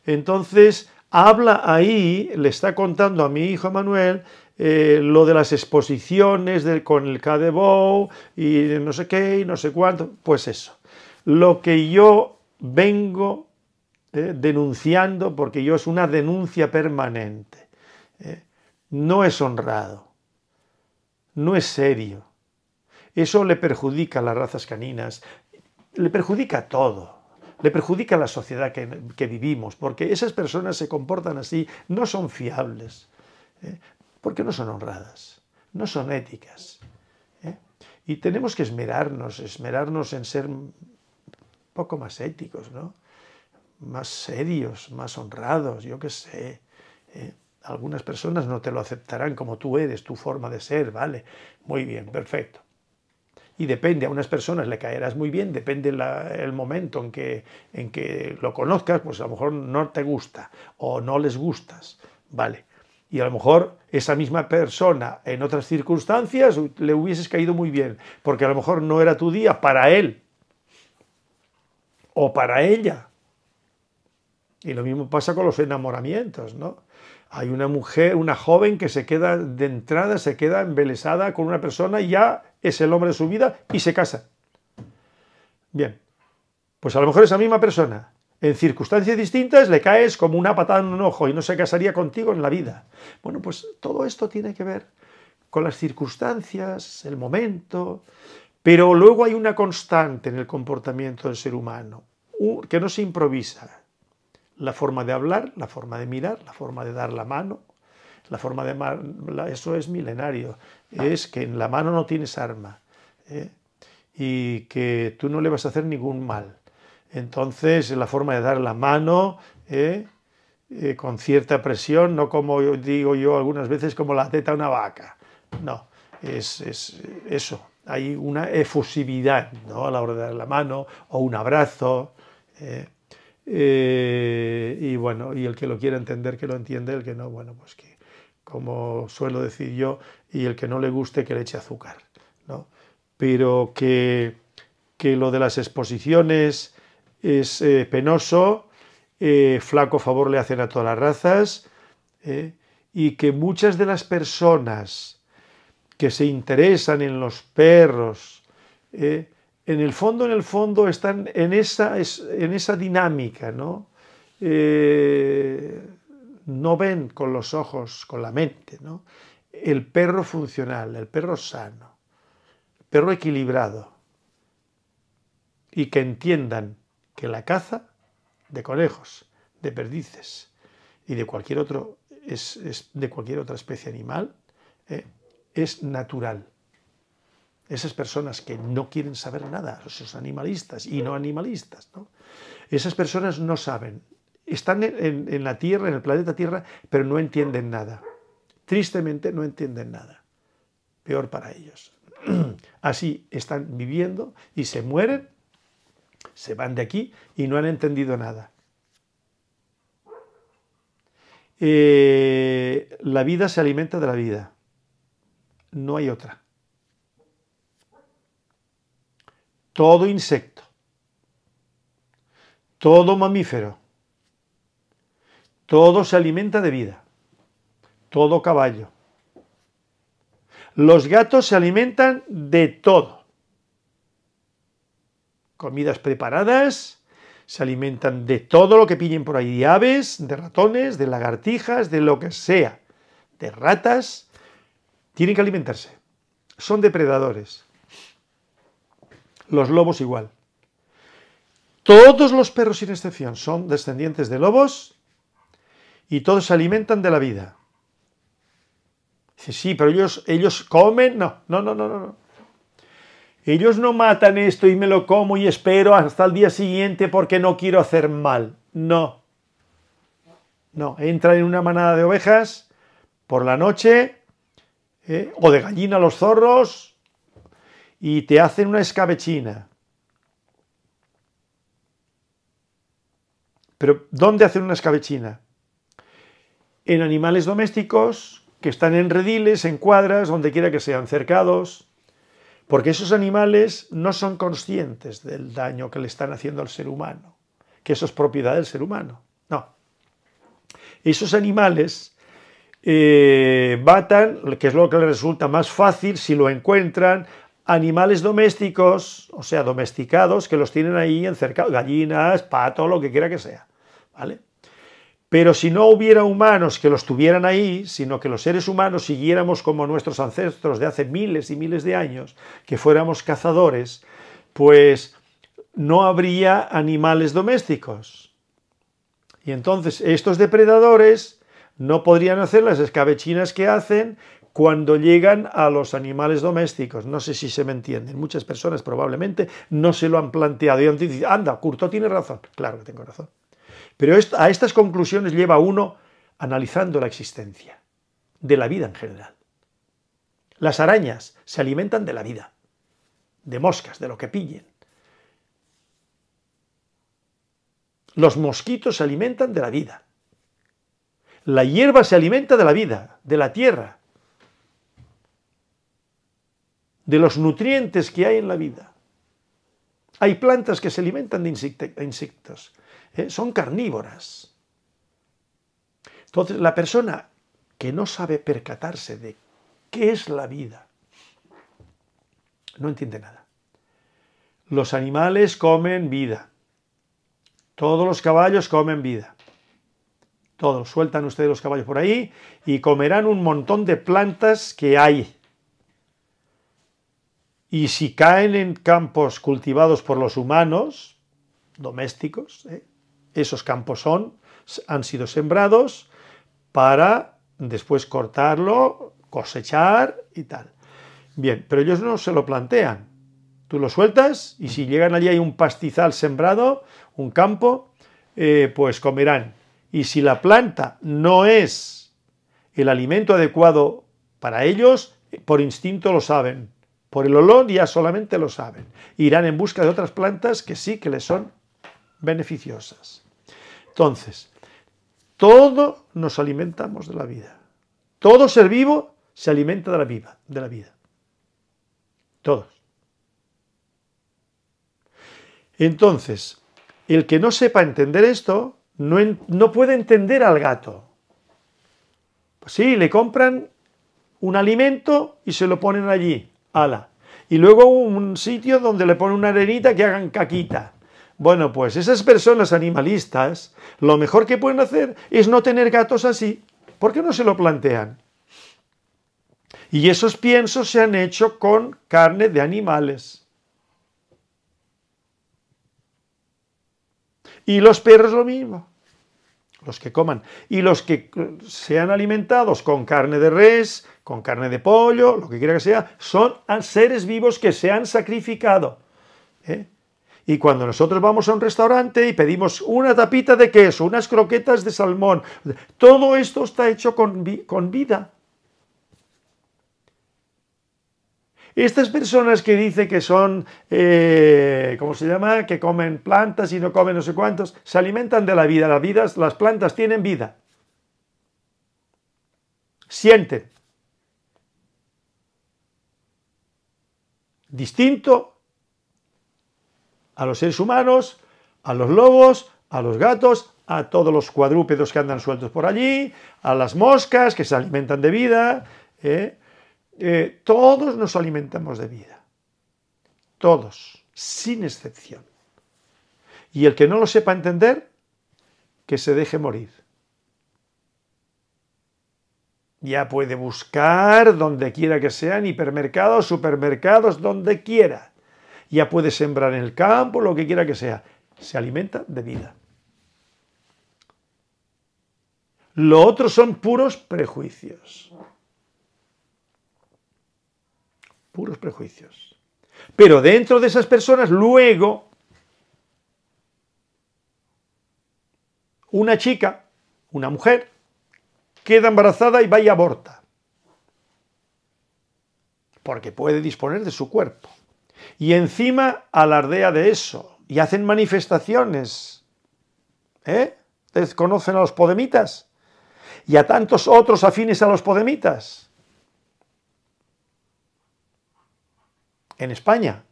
Entonces, habla ahí, le está contando a mi hijo Manuel eh, lo de las exposiciones con el Bow y no sé qué y no sé cuánto, pues eso. Lo que yo vengo eh, denunciando, porque yo es una denuncia permanente, eh, no es honrado, no es serio. Eso le perjudica a las razas caninas, le perjudica a todo le perjudica a la sociedad que, vivimos, porque esas personas se comportan así, no son fiables, ¿eh? porque no son honradas, no son éticas. ¿eh? Y tenemos que esmerarnos, esmerarnos en ser un poco más éticos, ¿no? más serios, más honrados, yo qué sé. ¿eh? Algunas personas no te lo aceptarán como tú eres, tu forma de ser, ¿vale? Muy bien, perfecto y depende, a unas personas le caerás muy bien, depende el momento en que, en que lo conozcas, pues a lo mejor no te gusta o no les gustas, ¿vale? Y a lo mejor esa misma persona en otras circunstancias le hubieses caído muy bien, porque a lo mejor no era tu día para él o para ella. Y lo mismo pasa con los enamoramientos, ¿no? Hay una mujer, una joven que se queda de entrada, se queda embelesada con una persona y ya es el hombre de su vida y se casa. Bien, pues a lo mejor esa misma persona, en circunstancias distintas, le caes como una patada en un ojo y no se casaría contigo en la vida. Bueno, pues todo esto tiene que ver con las circunstancias, el momento, pero luego hay una constante en el comportamiento del ser humano, que no se improvisa. La forma de hablar, la forma de mirar, la forma de dar la mano, la forma de eso es milenario es que en la mano no tienes arma ¿eh? y que tú no le vas a hacer ningún mal. Entonces, la forma de dar la mano ¿eh? Eh, con cierta presión, no como digo yo algunas veces, como la teta a una vaca. No, es, eso. Hay una efusividad ¿no? a la hora de dar la mano o un abrazo. y bueno, y el que lo quiera entender, que lo entiende, el que no, bueno, pues que como suelo decir yo, y el que no le guste que le eche azúcar. ¿no? Pero que, lo de las exposiciones es eh, penoso, eh, flaco favor le hacen a todas las razas, ¿eh? y que muchas de las personas que se interesan en los perros, en el fondo, en el fondo, están en esa, en esa dinámica, ¿no? no ven con los ojos, con la mente, ¿no? El perro funcional, el perro sano, el perro equilibrado. Y que entiendan que la caza de conejos, de perdices y de cualquier, otro, es, de cualquier otra especie animal eh, es natural. Esas personas que no quieren saber nada, esos animalistas y no animalistas, ¿no? esas personas no saben, están en, la Tierra, en el planeta Tierra, pero no entienden nada. Tristemente no entienden nada. Peor para ellos. (clears throat) Así están viviendo y se mueren, se van de aquí y no han entendido nada. Eh, la vida se alimenta de la vida. No hay otra. Todo insecto, todo mamífero, todo se alimenta de vida. Todo caballo. Los gatos se alimentan de todo. Comidas preparadas, se alimentan de todo lo que pillen por ahí, de aves, de ratones, de lagartijas, de lo que sea, de ratas. Tienen que alimentarse. Son depredadores. Los lobos igual. Todos los perros sin excepción son descendientes de lobos y todos se alimentan de la vida. Dice, sí, pero ellos, ellos comen. No, no, no, no, no. Ellos no matan esto y me lo como y espero hasta el día siguiente porque no quiero hacer mal. No. No, entran en una manada de ovejas por la noche eh, o de gallina los zorros y te hacen una escabechina. Pero, ¿dónde hacen una escabechina? en animales domésticos que están en rediles, en cuadras, donde quiera que sean cercados, porque esos animales no son conscientes del daño que le están haciendo al ser humano, que eso es propiedad del ser humano. No. Esos animales batan, eh, que es lo que les resulta más fácil si lo encuentran, animales domésticos, o sea, domesticados, que los tienen ahí encercados, gallinas, pato, lo que quiera que sea. ¿Vale? Pero si no hubiera humanos que los tuvieran ahí, sino que los seres humanos siguiéramos como nuestros ancestros de hace miles y miles de años, que fuéramos cazadores, pues no habría animales domésticos. Y entonces estos depredadores no podrían hacer las escabechinas que hacen cuando llegan a los animales domésticos. No sé si se me entienden. Muchas personas probablemente no se lo han planteado y han dicho, anda, Curto tiene razón. Claro que tengo razón. Pero a estas conclusiones lleva uno analizando la existencia, de la vida en general. Las arañas se alimentan de la vida, de moscas, de lo que pillen. Los mosquitos se alimentan de la vida. La hierba se alimenta de la vida, de la tierra, de los nutrientes que hay en la vida. Hay plantas que se alimentan de insectos, ¿eh? son carnívoras. Entonces, la persona que no sabe percatarse de qué es la vida, no entiende nada. Los animales comen vida. Todos los caballos comen vida. Todos, sueltan ustedes los caballos por ahí y comerán un montón de plantas que hay. Y si caen en campos cultivados por los humanos, domésticos, ¿eh? esos campos son, han sido sembrados para después cortarlo, cosechar y tal. Bien, pero ellos no se lo plantean. Tú lo sueltas y si llegan allí hay un pastizal sembrado, un campo, eh, pues comerán. Y si la planta no es el alimento adecuado para ellos, por instinto lo saben, por el olor ya solamente lo saben. Irán en busca de otras plantas que sí que les son beneficiosas. Entonces, todo nos alimentamos de la vida. Todo ser vivo se alimenta de la, vida de la vida. Todos. Entonces, el que no sepa entender esto, no, no puede entender al gato. Pues sí, le compran un alimento y se lo ponen allí ala. Y luego un sitio donde le ponen una arenita que hagan caquita. Bueno, pues esas personas animalistas, lo mejor que pueden hacer es no tener gatos así. ¿Por qué no se lo plantean? Y esos piensos se han hecho con carne de animales. Y los perros lo mismo, los que coman. Y los que sean alimentados con carne de res, con carne de pollo, lo que quiera que sea, son seres vivos que se han sacrificado. ¿eh? Y cuando nosotros vamos a un restaurante y pedimos una tapita de queso, unas croquetas de salmón, todo esto está hecho con, vida. Estas personas que dicen que son, eh, ¿cómo se llama? Que comen plantas y no comen no sé cuántos, se alimentan de la vida. Las, las plantas tienen vida. Sienten. distinto a los seres humanos, a los lobos, a los gatos, a todos los cuadrúpedos que andan sueltos por allí, a las moscas que se alimentan de vida. ¿eh? Eh, todos nos alimentamos de vida. Todos, sin excepción. Y el que no lo sepa entender, que se deje morir. Ya puede buscar donde quiera que sean, hipermercados, supermercados, donde quiera. Ya puede sembrar en el campo, lo que quiera que sea. Se alimenta de vida. Lo otro son puros prejuicios. Puros prejuicios. Pero dentro de esas personas, luego, una chica, una mujer, queda embarazada y va y aborta. Porque puede disponer de su cuerpo. Y encima alardea de eso. Y hacen manifestaciones. ¿Eh? ¿Ustedes conocen a los podemitas? Y a tantos otros afines a los podemitas. En España.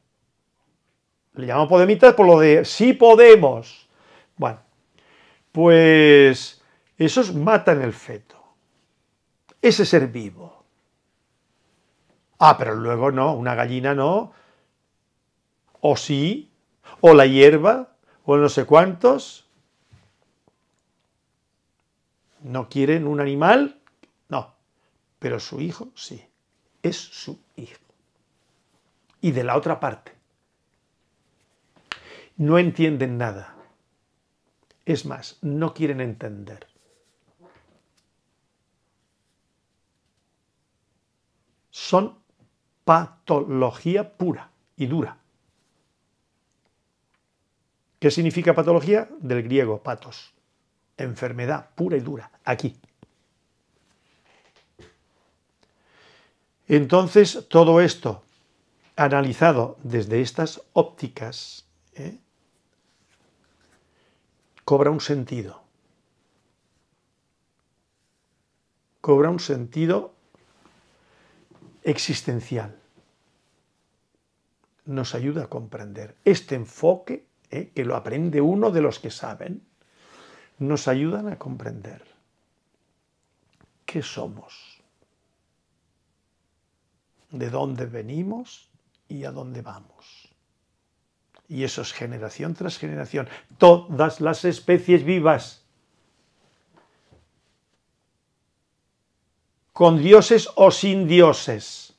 Le llaman podemitas por lo de sí podemos. Bueno, pues esos matan el feto ese ser vivo. Ah, pero luego no, una gallina no, o sí, o la hierba, o no sé cuántos. ¿No quieren un animal? No, pero su hijo sí, es su hijo. Y de la otra parte, no entienden nada. Es más, no quieren entender. son patología pura y dura. ¿Qué significa patología? Del griego patos. Enfermedad pura y dura, aquí. Entonces, todo esto analizado desde estas ópticas ¿eh? cobra un sentido. Cobra un sentido existencial. Nos ayuda a comprender. Este enfoque, ¿eh? que lo aprende uno de los que saben, nos ayudan a comprender qué somos, de dónde venimos y a dónde vamos. Y eso es generación tras generación. Todas las especies vivas con dioses o sin dioses.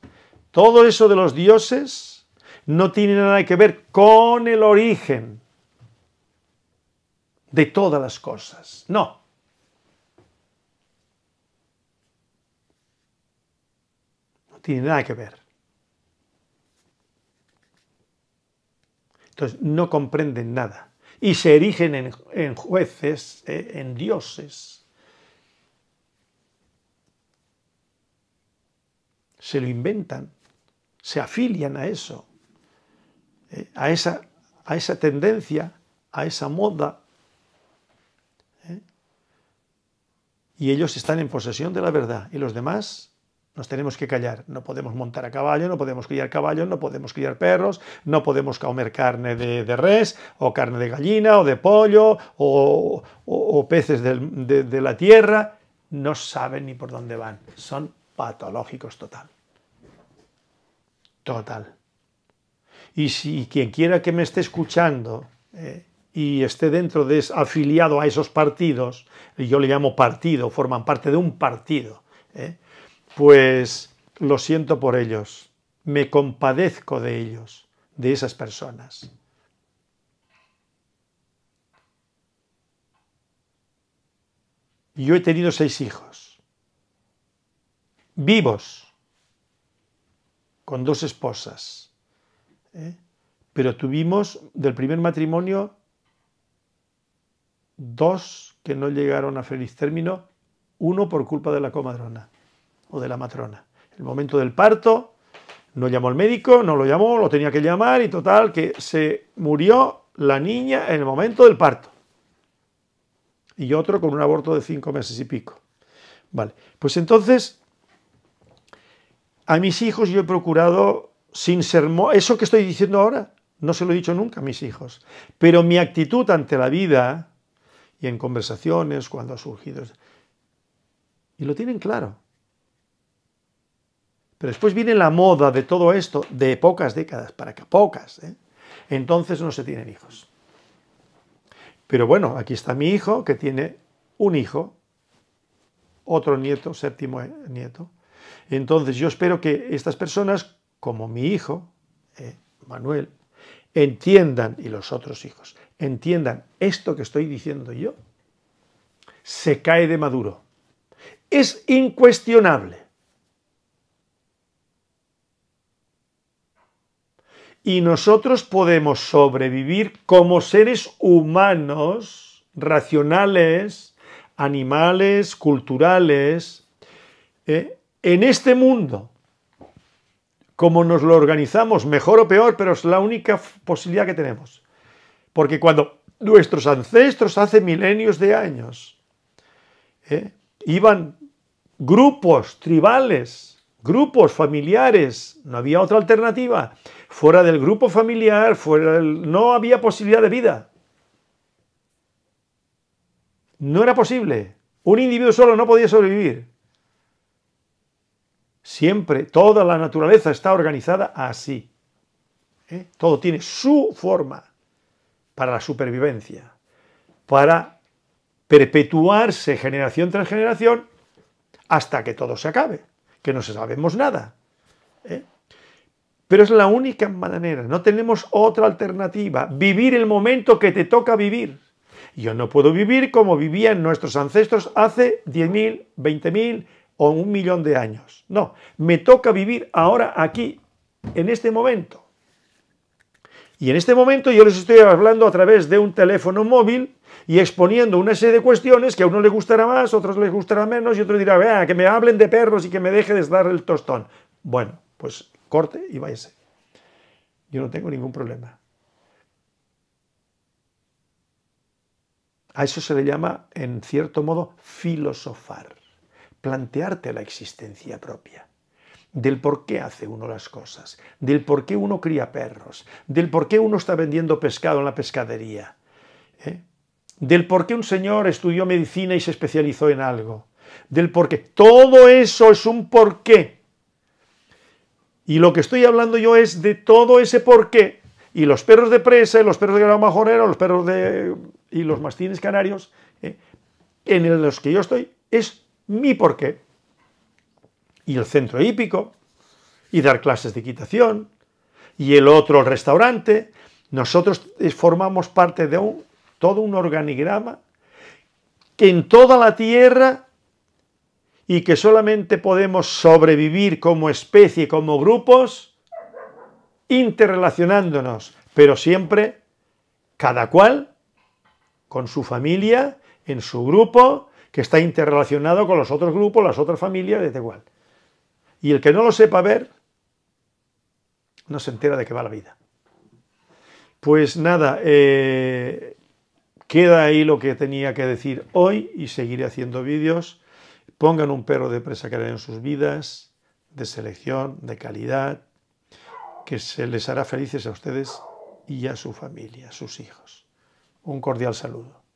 Todo eso de los dioses no tiene nada que ver con el origen de todas las cosas. No. No tiene nada que ver. Entonces, no comprenden nada. Y se erigen en, en jueces, eh, en dioses se lo inventan, se afilian a eso, eh, a, esa, a esa tendencia, a esa moda. Eh, y ellos están en posesión de la verdad y los demás nos tenemos que callar. No podemos montar a caballo, no podemos criar caballos, no podemos criar perros, no podemos comer carne de, res, o carne de gallina, o de pollo, o, peces de, de la tierra. No saben ni por dónde van. Son patológicos total. Total. Y si quien quiera que me esté escuchando eh, y esté dentro de afiliado a esos partidos, yo le llamo partido, forman parte de un partido, eh, pues lo siento por ellos, me compadezco de ellos, de esas personas. Yo he tenido seis hijos vivos, con dos esposas. ¿eh? Pero tuvimos del primer matrimonio dos que no llegaron a feliz término, uno por culpa de la comadrona o de la matrona. El momento del parto, no llamó el médico, no lo llamó, lo tenía que llamar y total, que se murió la niña en el momento del parto. Y otro con un aborto de cinco meses y pico. Vale, pues entonces a mis hijos yo he procurado, sin sermón, eso que estoy diciendo ahora, no se lo he dicho nunca a mis hijos, pero mi actitud ante la vida y en conversaciones cuando ha surgido, y lo tienen claro. Pero después viene la moda de todo esto, de pocas décadas, para que pocas. ¿eh? Entonces no se tienen hijos. Pero bueno, aquí está mi hijo, que tiene un hijo, otro nieto, séptimo eh, nieto, entonces yo espero que estas personas, como mi hijo, eh, Manuel, entiendan, y los otros hijos, entiendan esto que estoy diciendo yo, se cae de maduro. Es incuestionable. Y nosotros podemos sobrevivir como seres humanos, racionales, animales, culturales, eh, en este mundo, como nos lo organizamos, mejor o peor, pero es la única posibilidad que tenemos. Porque cuando nuestros ancestros hace milenios de años ¿eh? iban grupos tribales, grupos familiares, no había otra alternativa. Fuera del grupo familiar, fuera no había posibilidad de vida. No era posible. Un individuo solo no podía sobrevivir. Siempre, toda la naturaleza está organizada así. ¿eh? Todo tiene su forma para la supervivencia, para perpetuarse generación tras generación hasta que todo se acabe, que no sabemos nada. ¿eh? Pero es la única manera, no tenemos otra alternativa, vivir el momento que te toca vivir. Yo no puedo vivir como vivían nuestros ancestros hace 10.000, 20.000, o un millón de años. No, me toca vivir ahora aquí, en este momento. Y en este momento yo les estoy hablando a través de un teléfono móvil y exponiendo una serie de cuestiones que a uno le gustará más, a otros les gustará menos y otro dirá, vea, que me hablen de perros y que me deje de dar el tostón. Bueno, pues corte y váyase. Yo no tengo ningún problema. A eso se le llama, en cierto modo, filosofar plantearte la existencia propia, del por qué hace uno las cosas, del por qué uno cría perros, del por qué uno está vendiendo pescado en la pescadería, ¿eh? del por qué un señor estudió medicina y se especializó en algo, del por qué. Todo eso es un porqué Y lo que estoy hablando yo es de todo ese porqué Y los perros de presa, los perros de gran Majorero, los perros de... y los mastines canarios, ¿eh? en los que yo estoy, es mi porqué. Y el centro hípico, y dar clases de equitación, y el otro el restaurante. Nosotros eh, formamos parte de todo un organigrama que en toda la Tierra y que solamente podemos sobrevivir como especie, como grupos, interrelacionándonos, pero siempre cada cual con su familia, en su grupo, que está interrelacionado con los otros grupos, las otras familias, desde igual. Y el que no lo sepa ver, no se entera de qué va la vida. Pues nada, eh, queda ahí lo que tenía que decir hoy y seguiré haciendo vídeos. Pongan un perro de presa que en sus vidas, de selección, de calidad, que se les hará felices a ustedes y a su familia, a sus hijos. Un cordial saludo.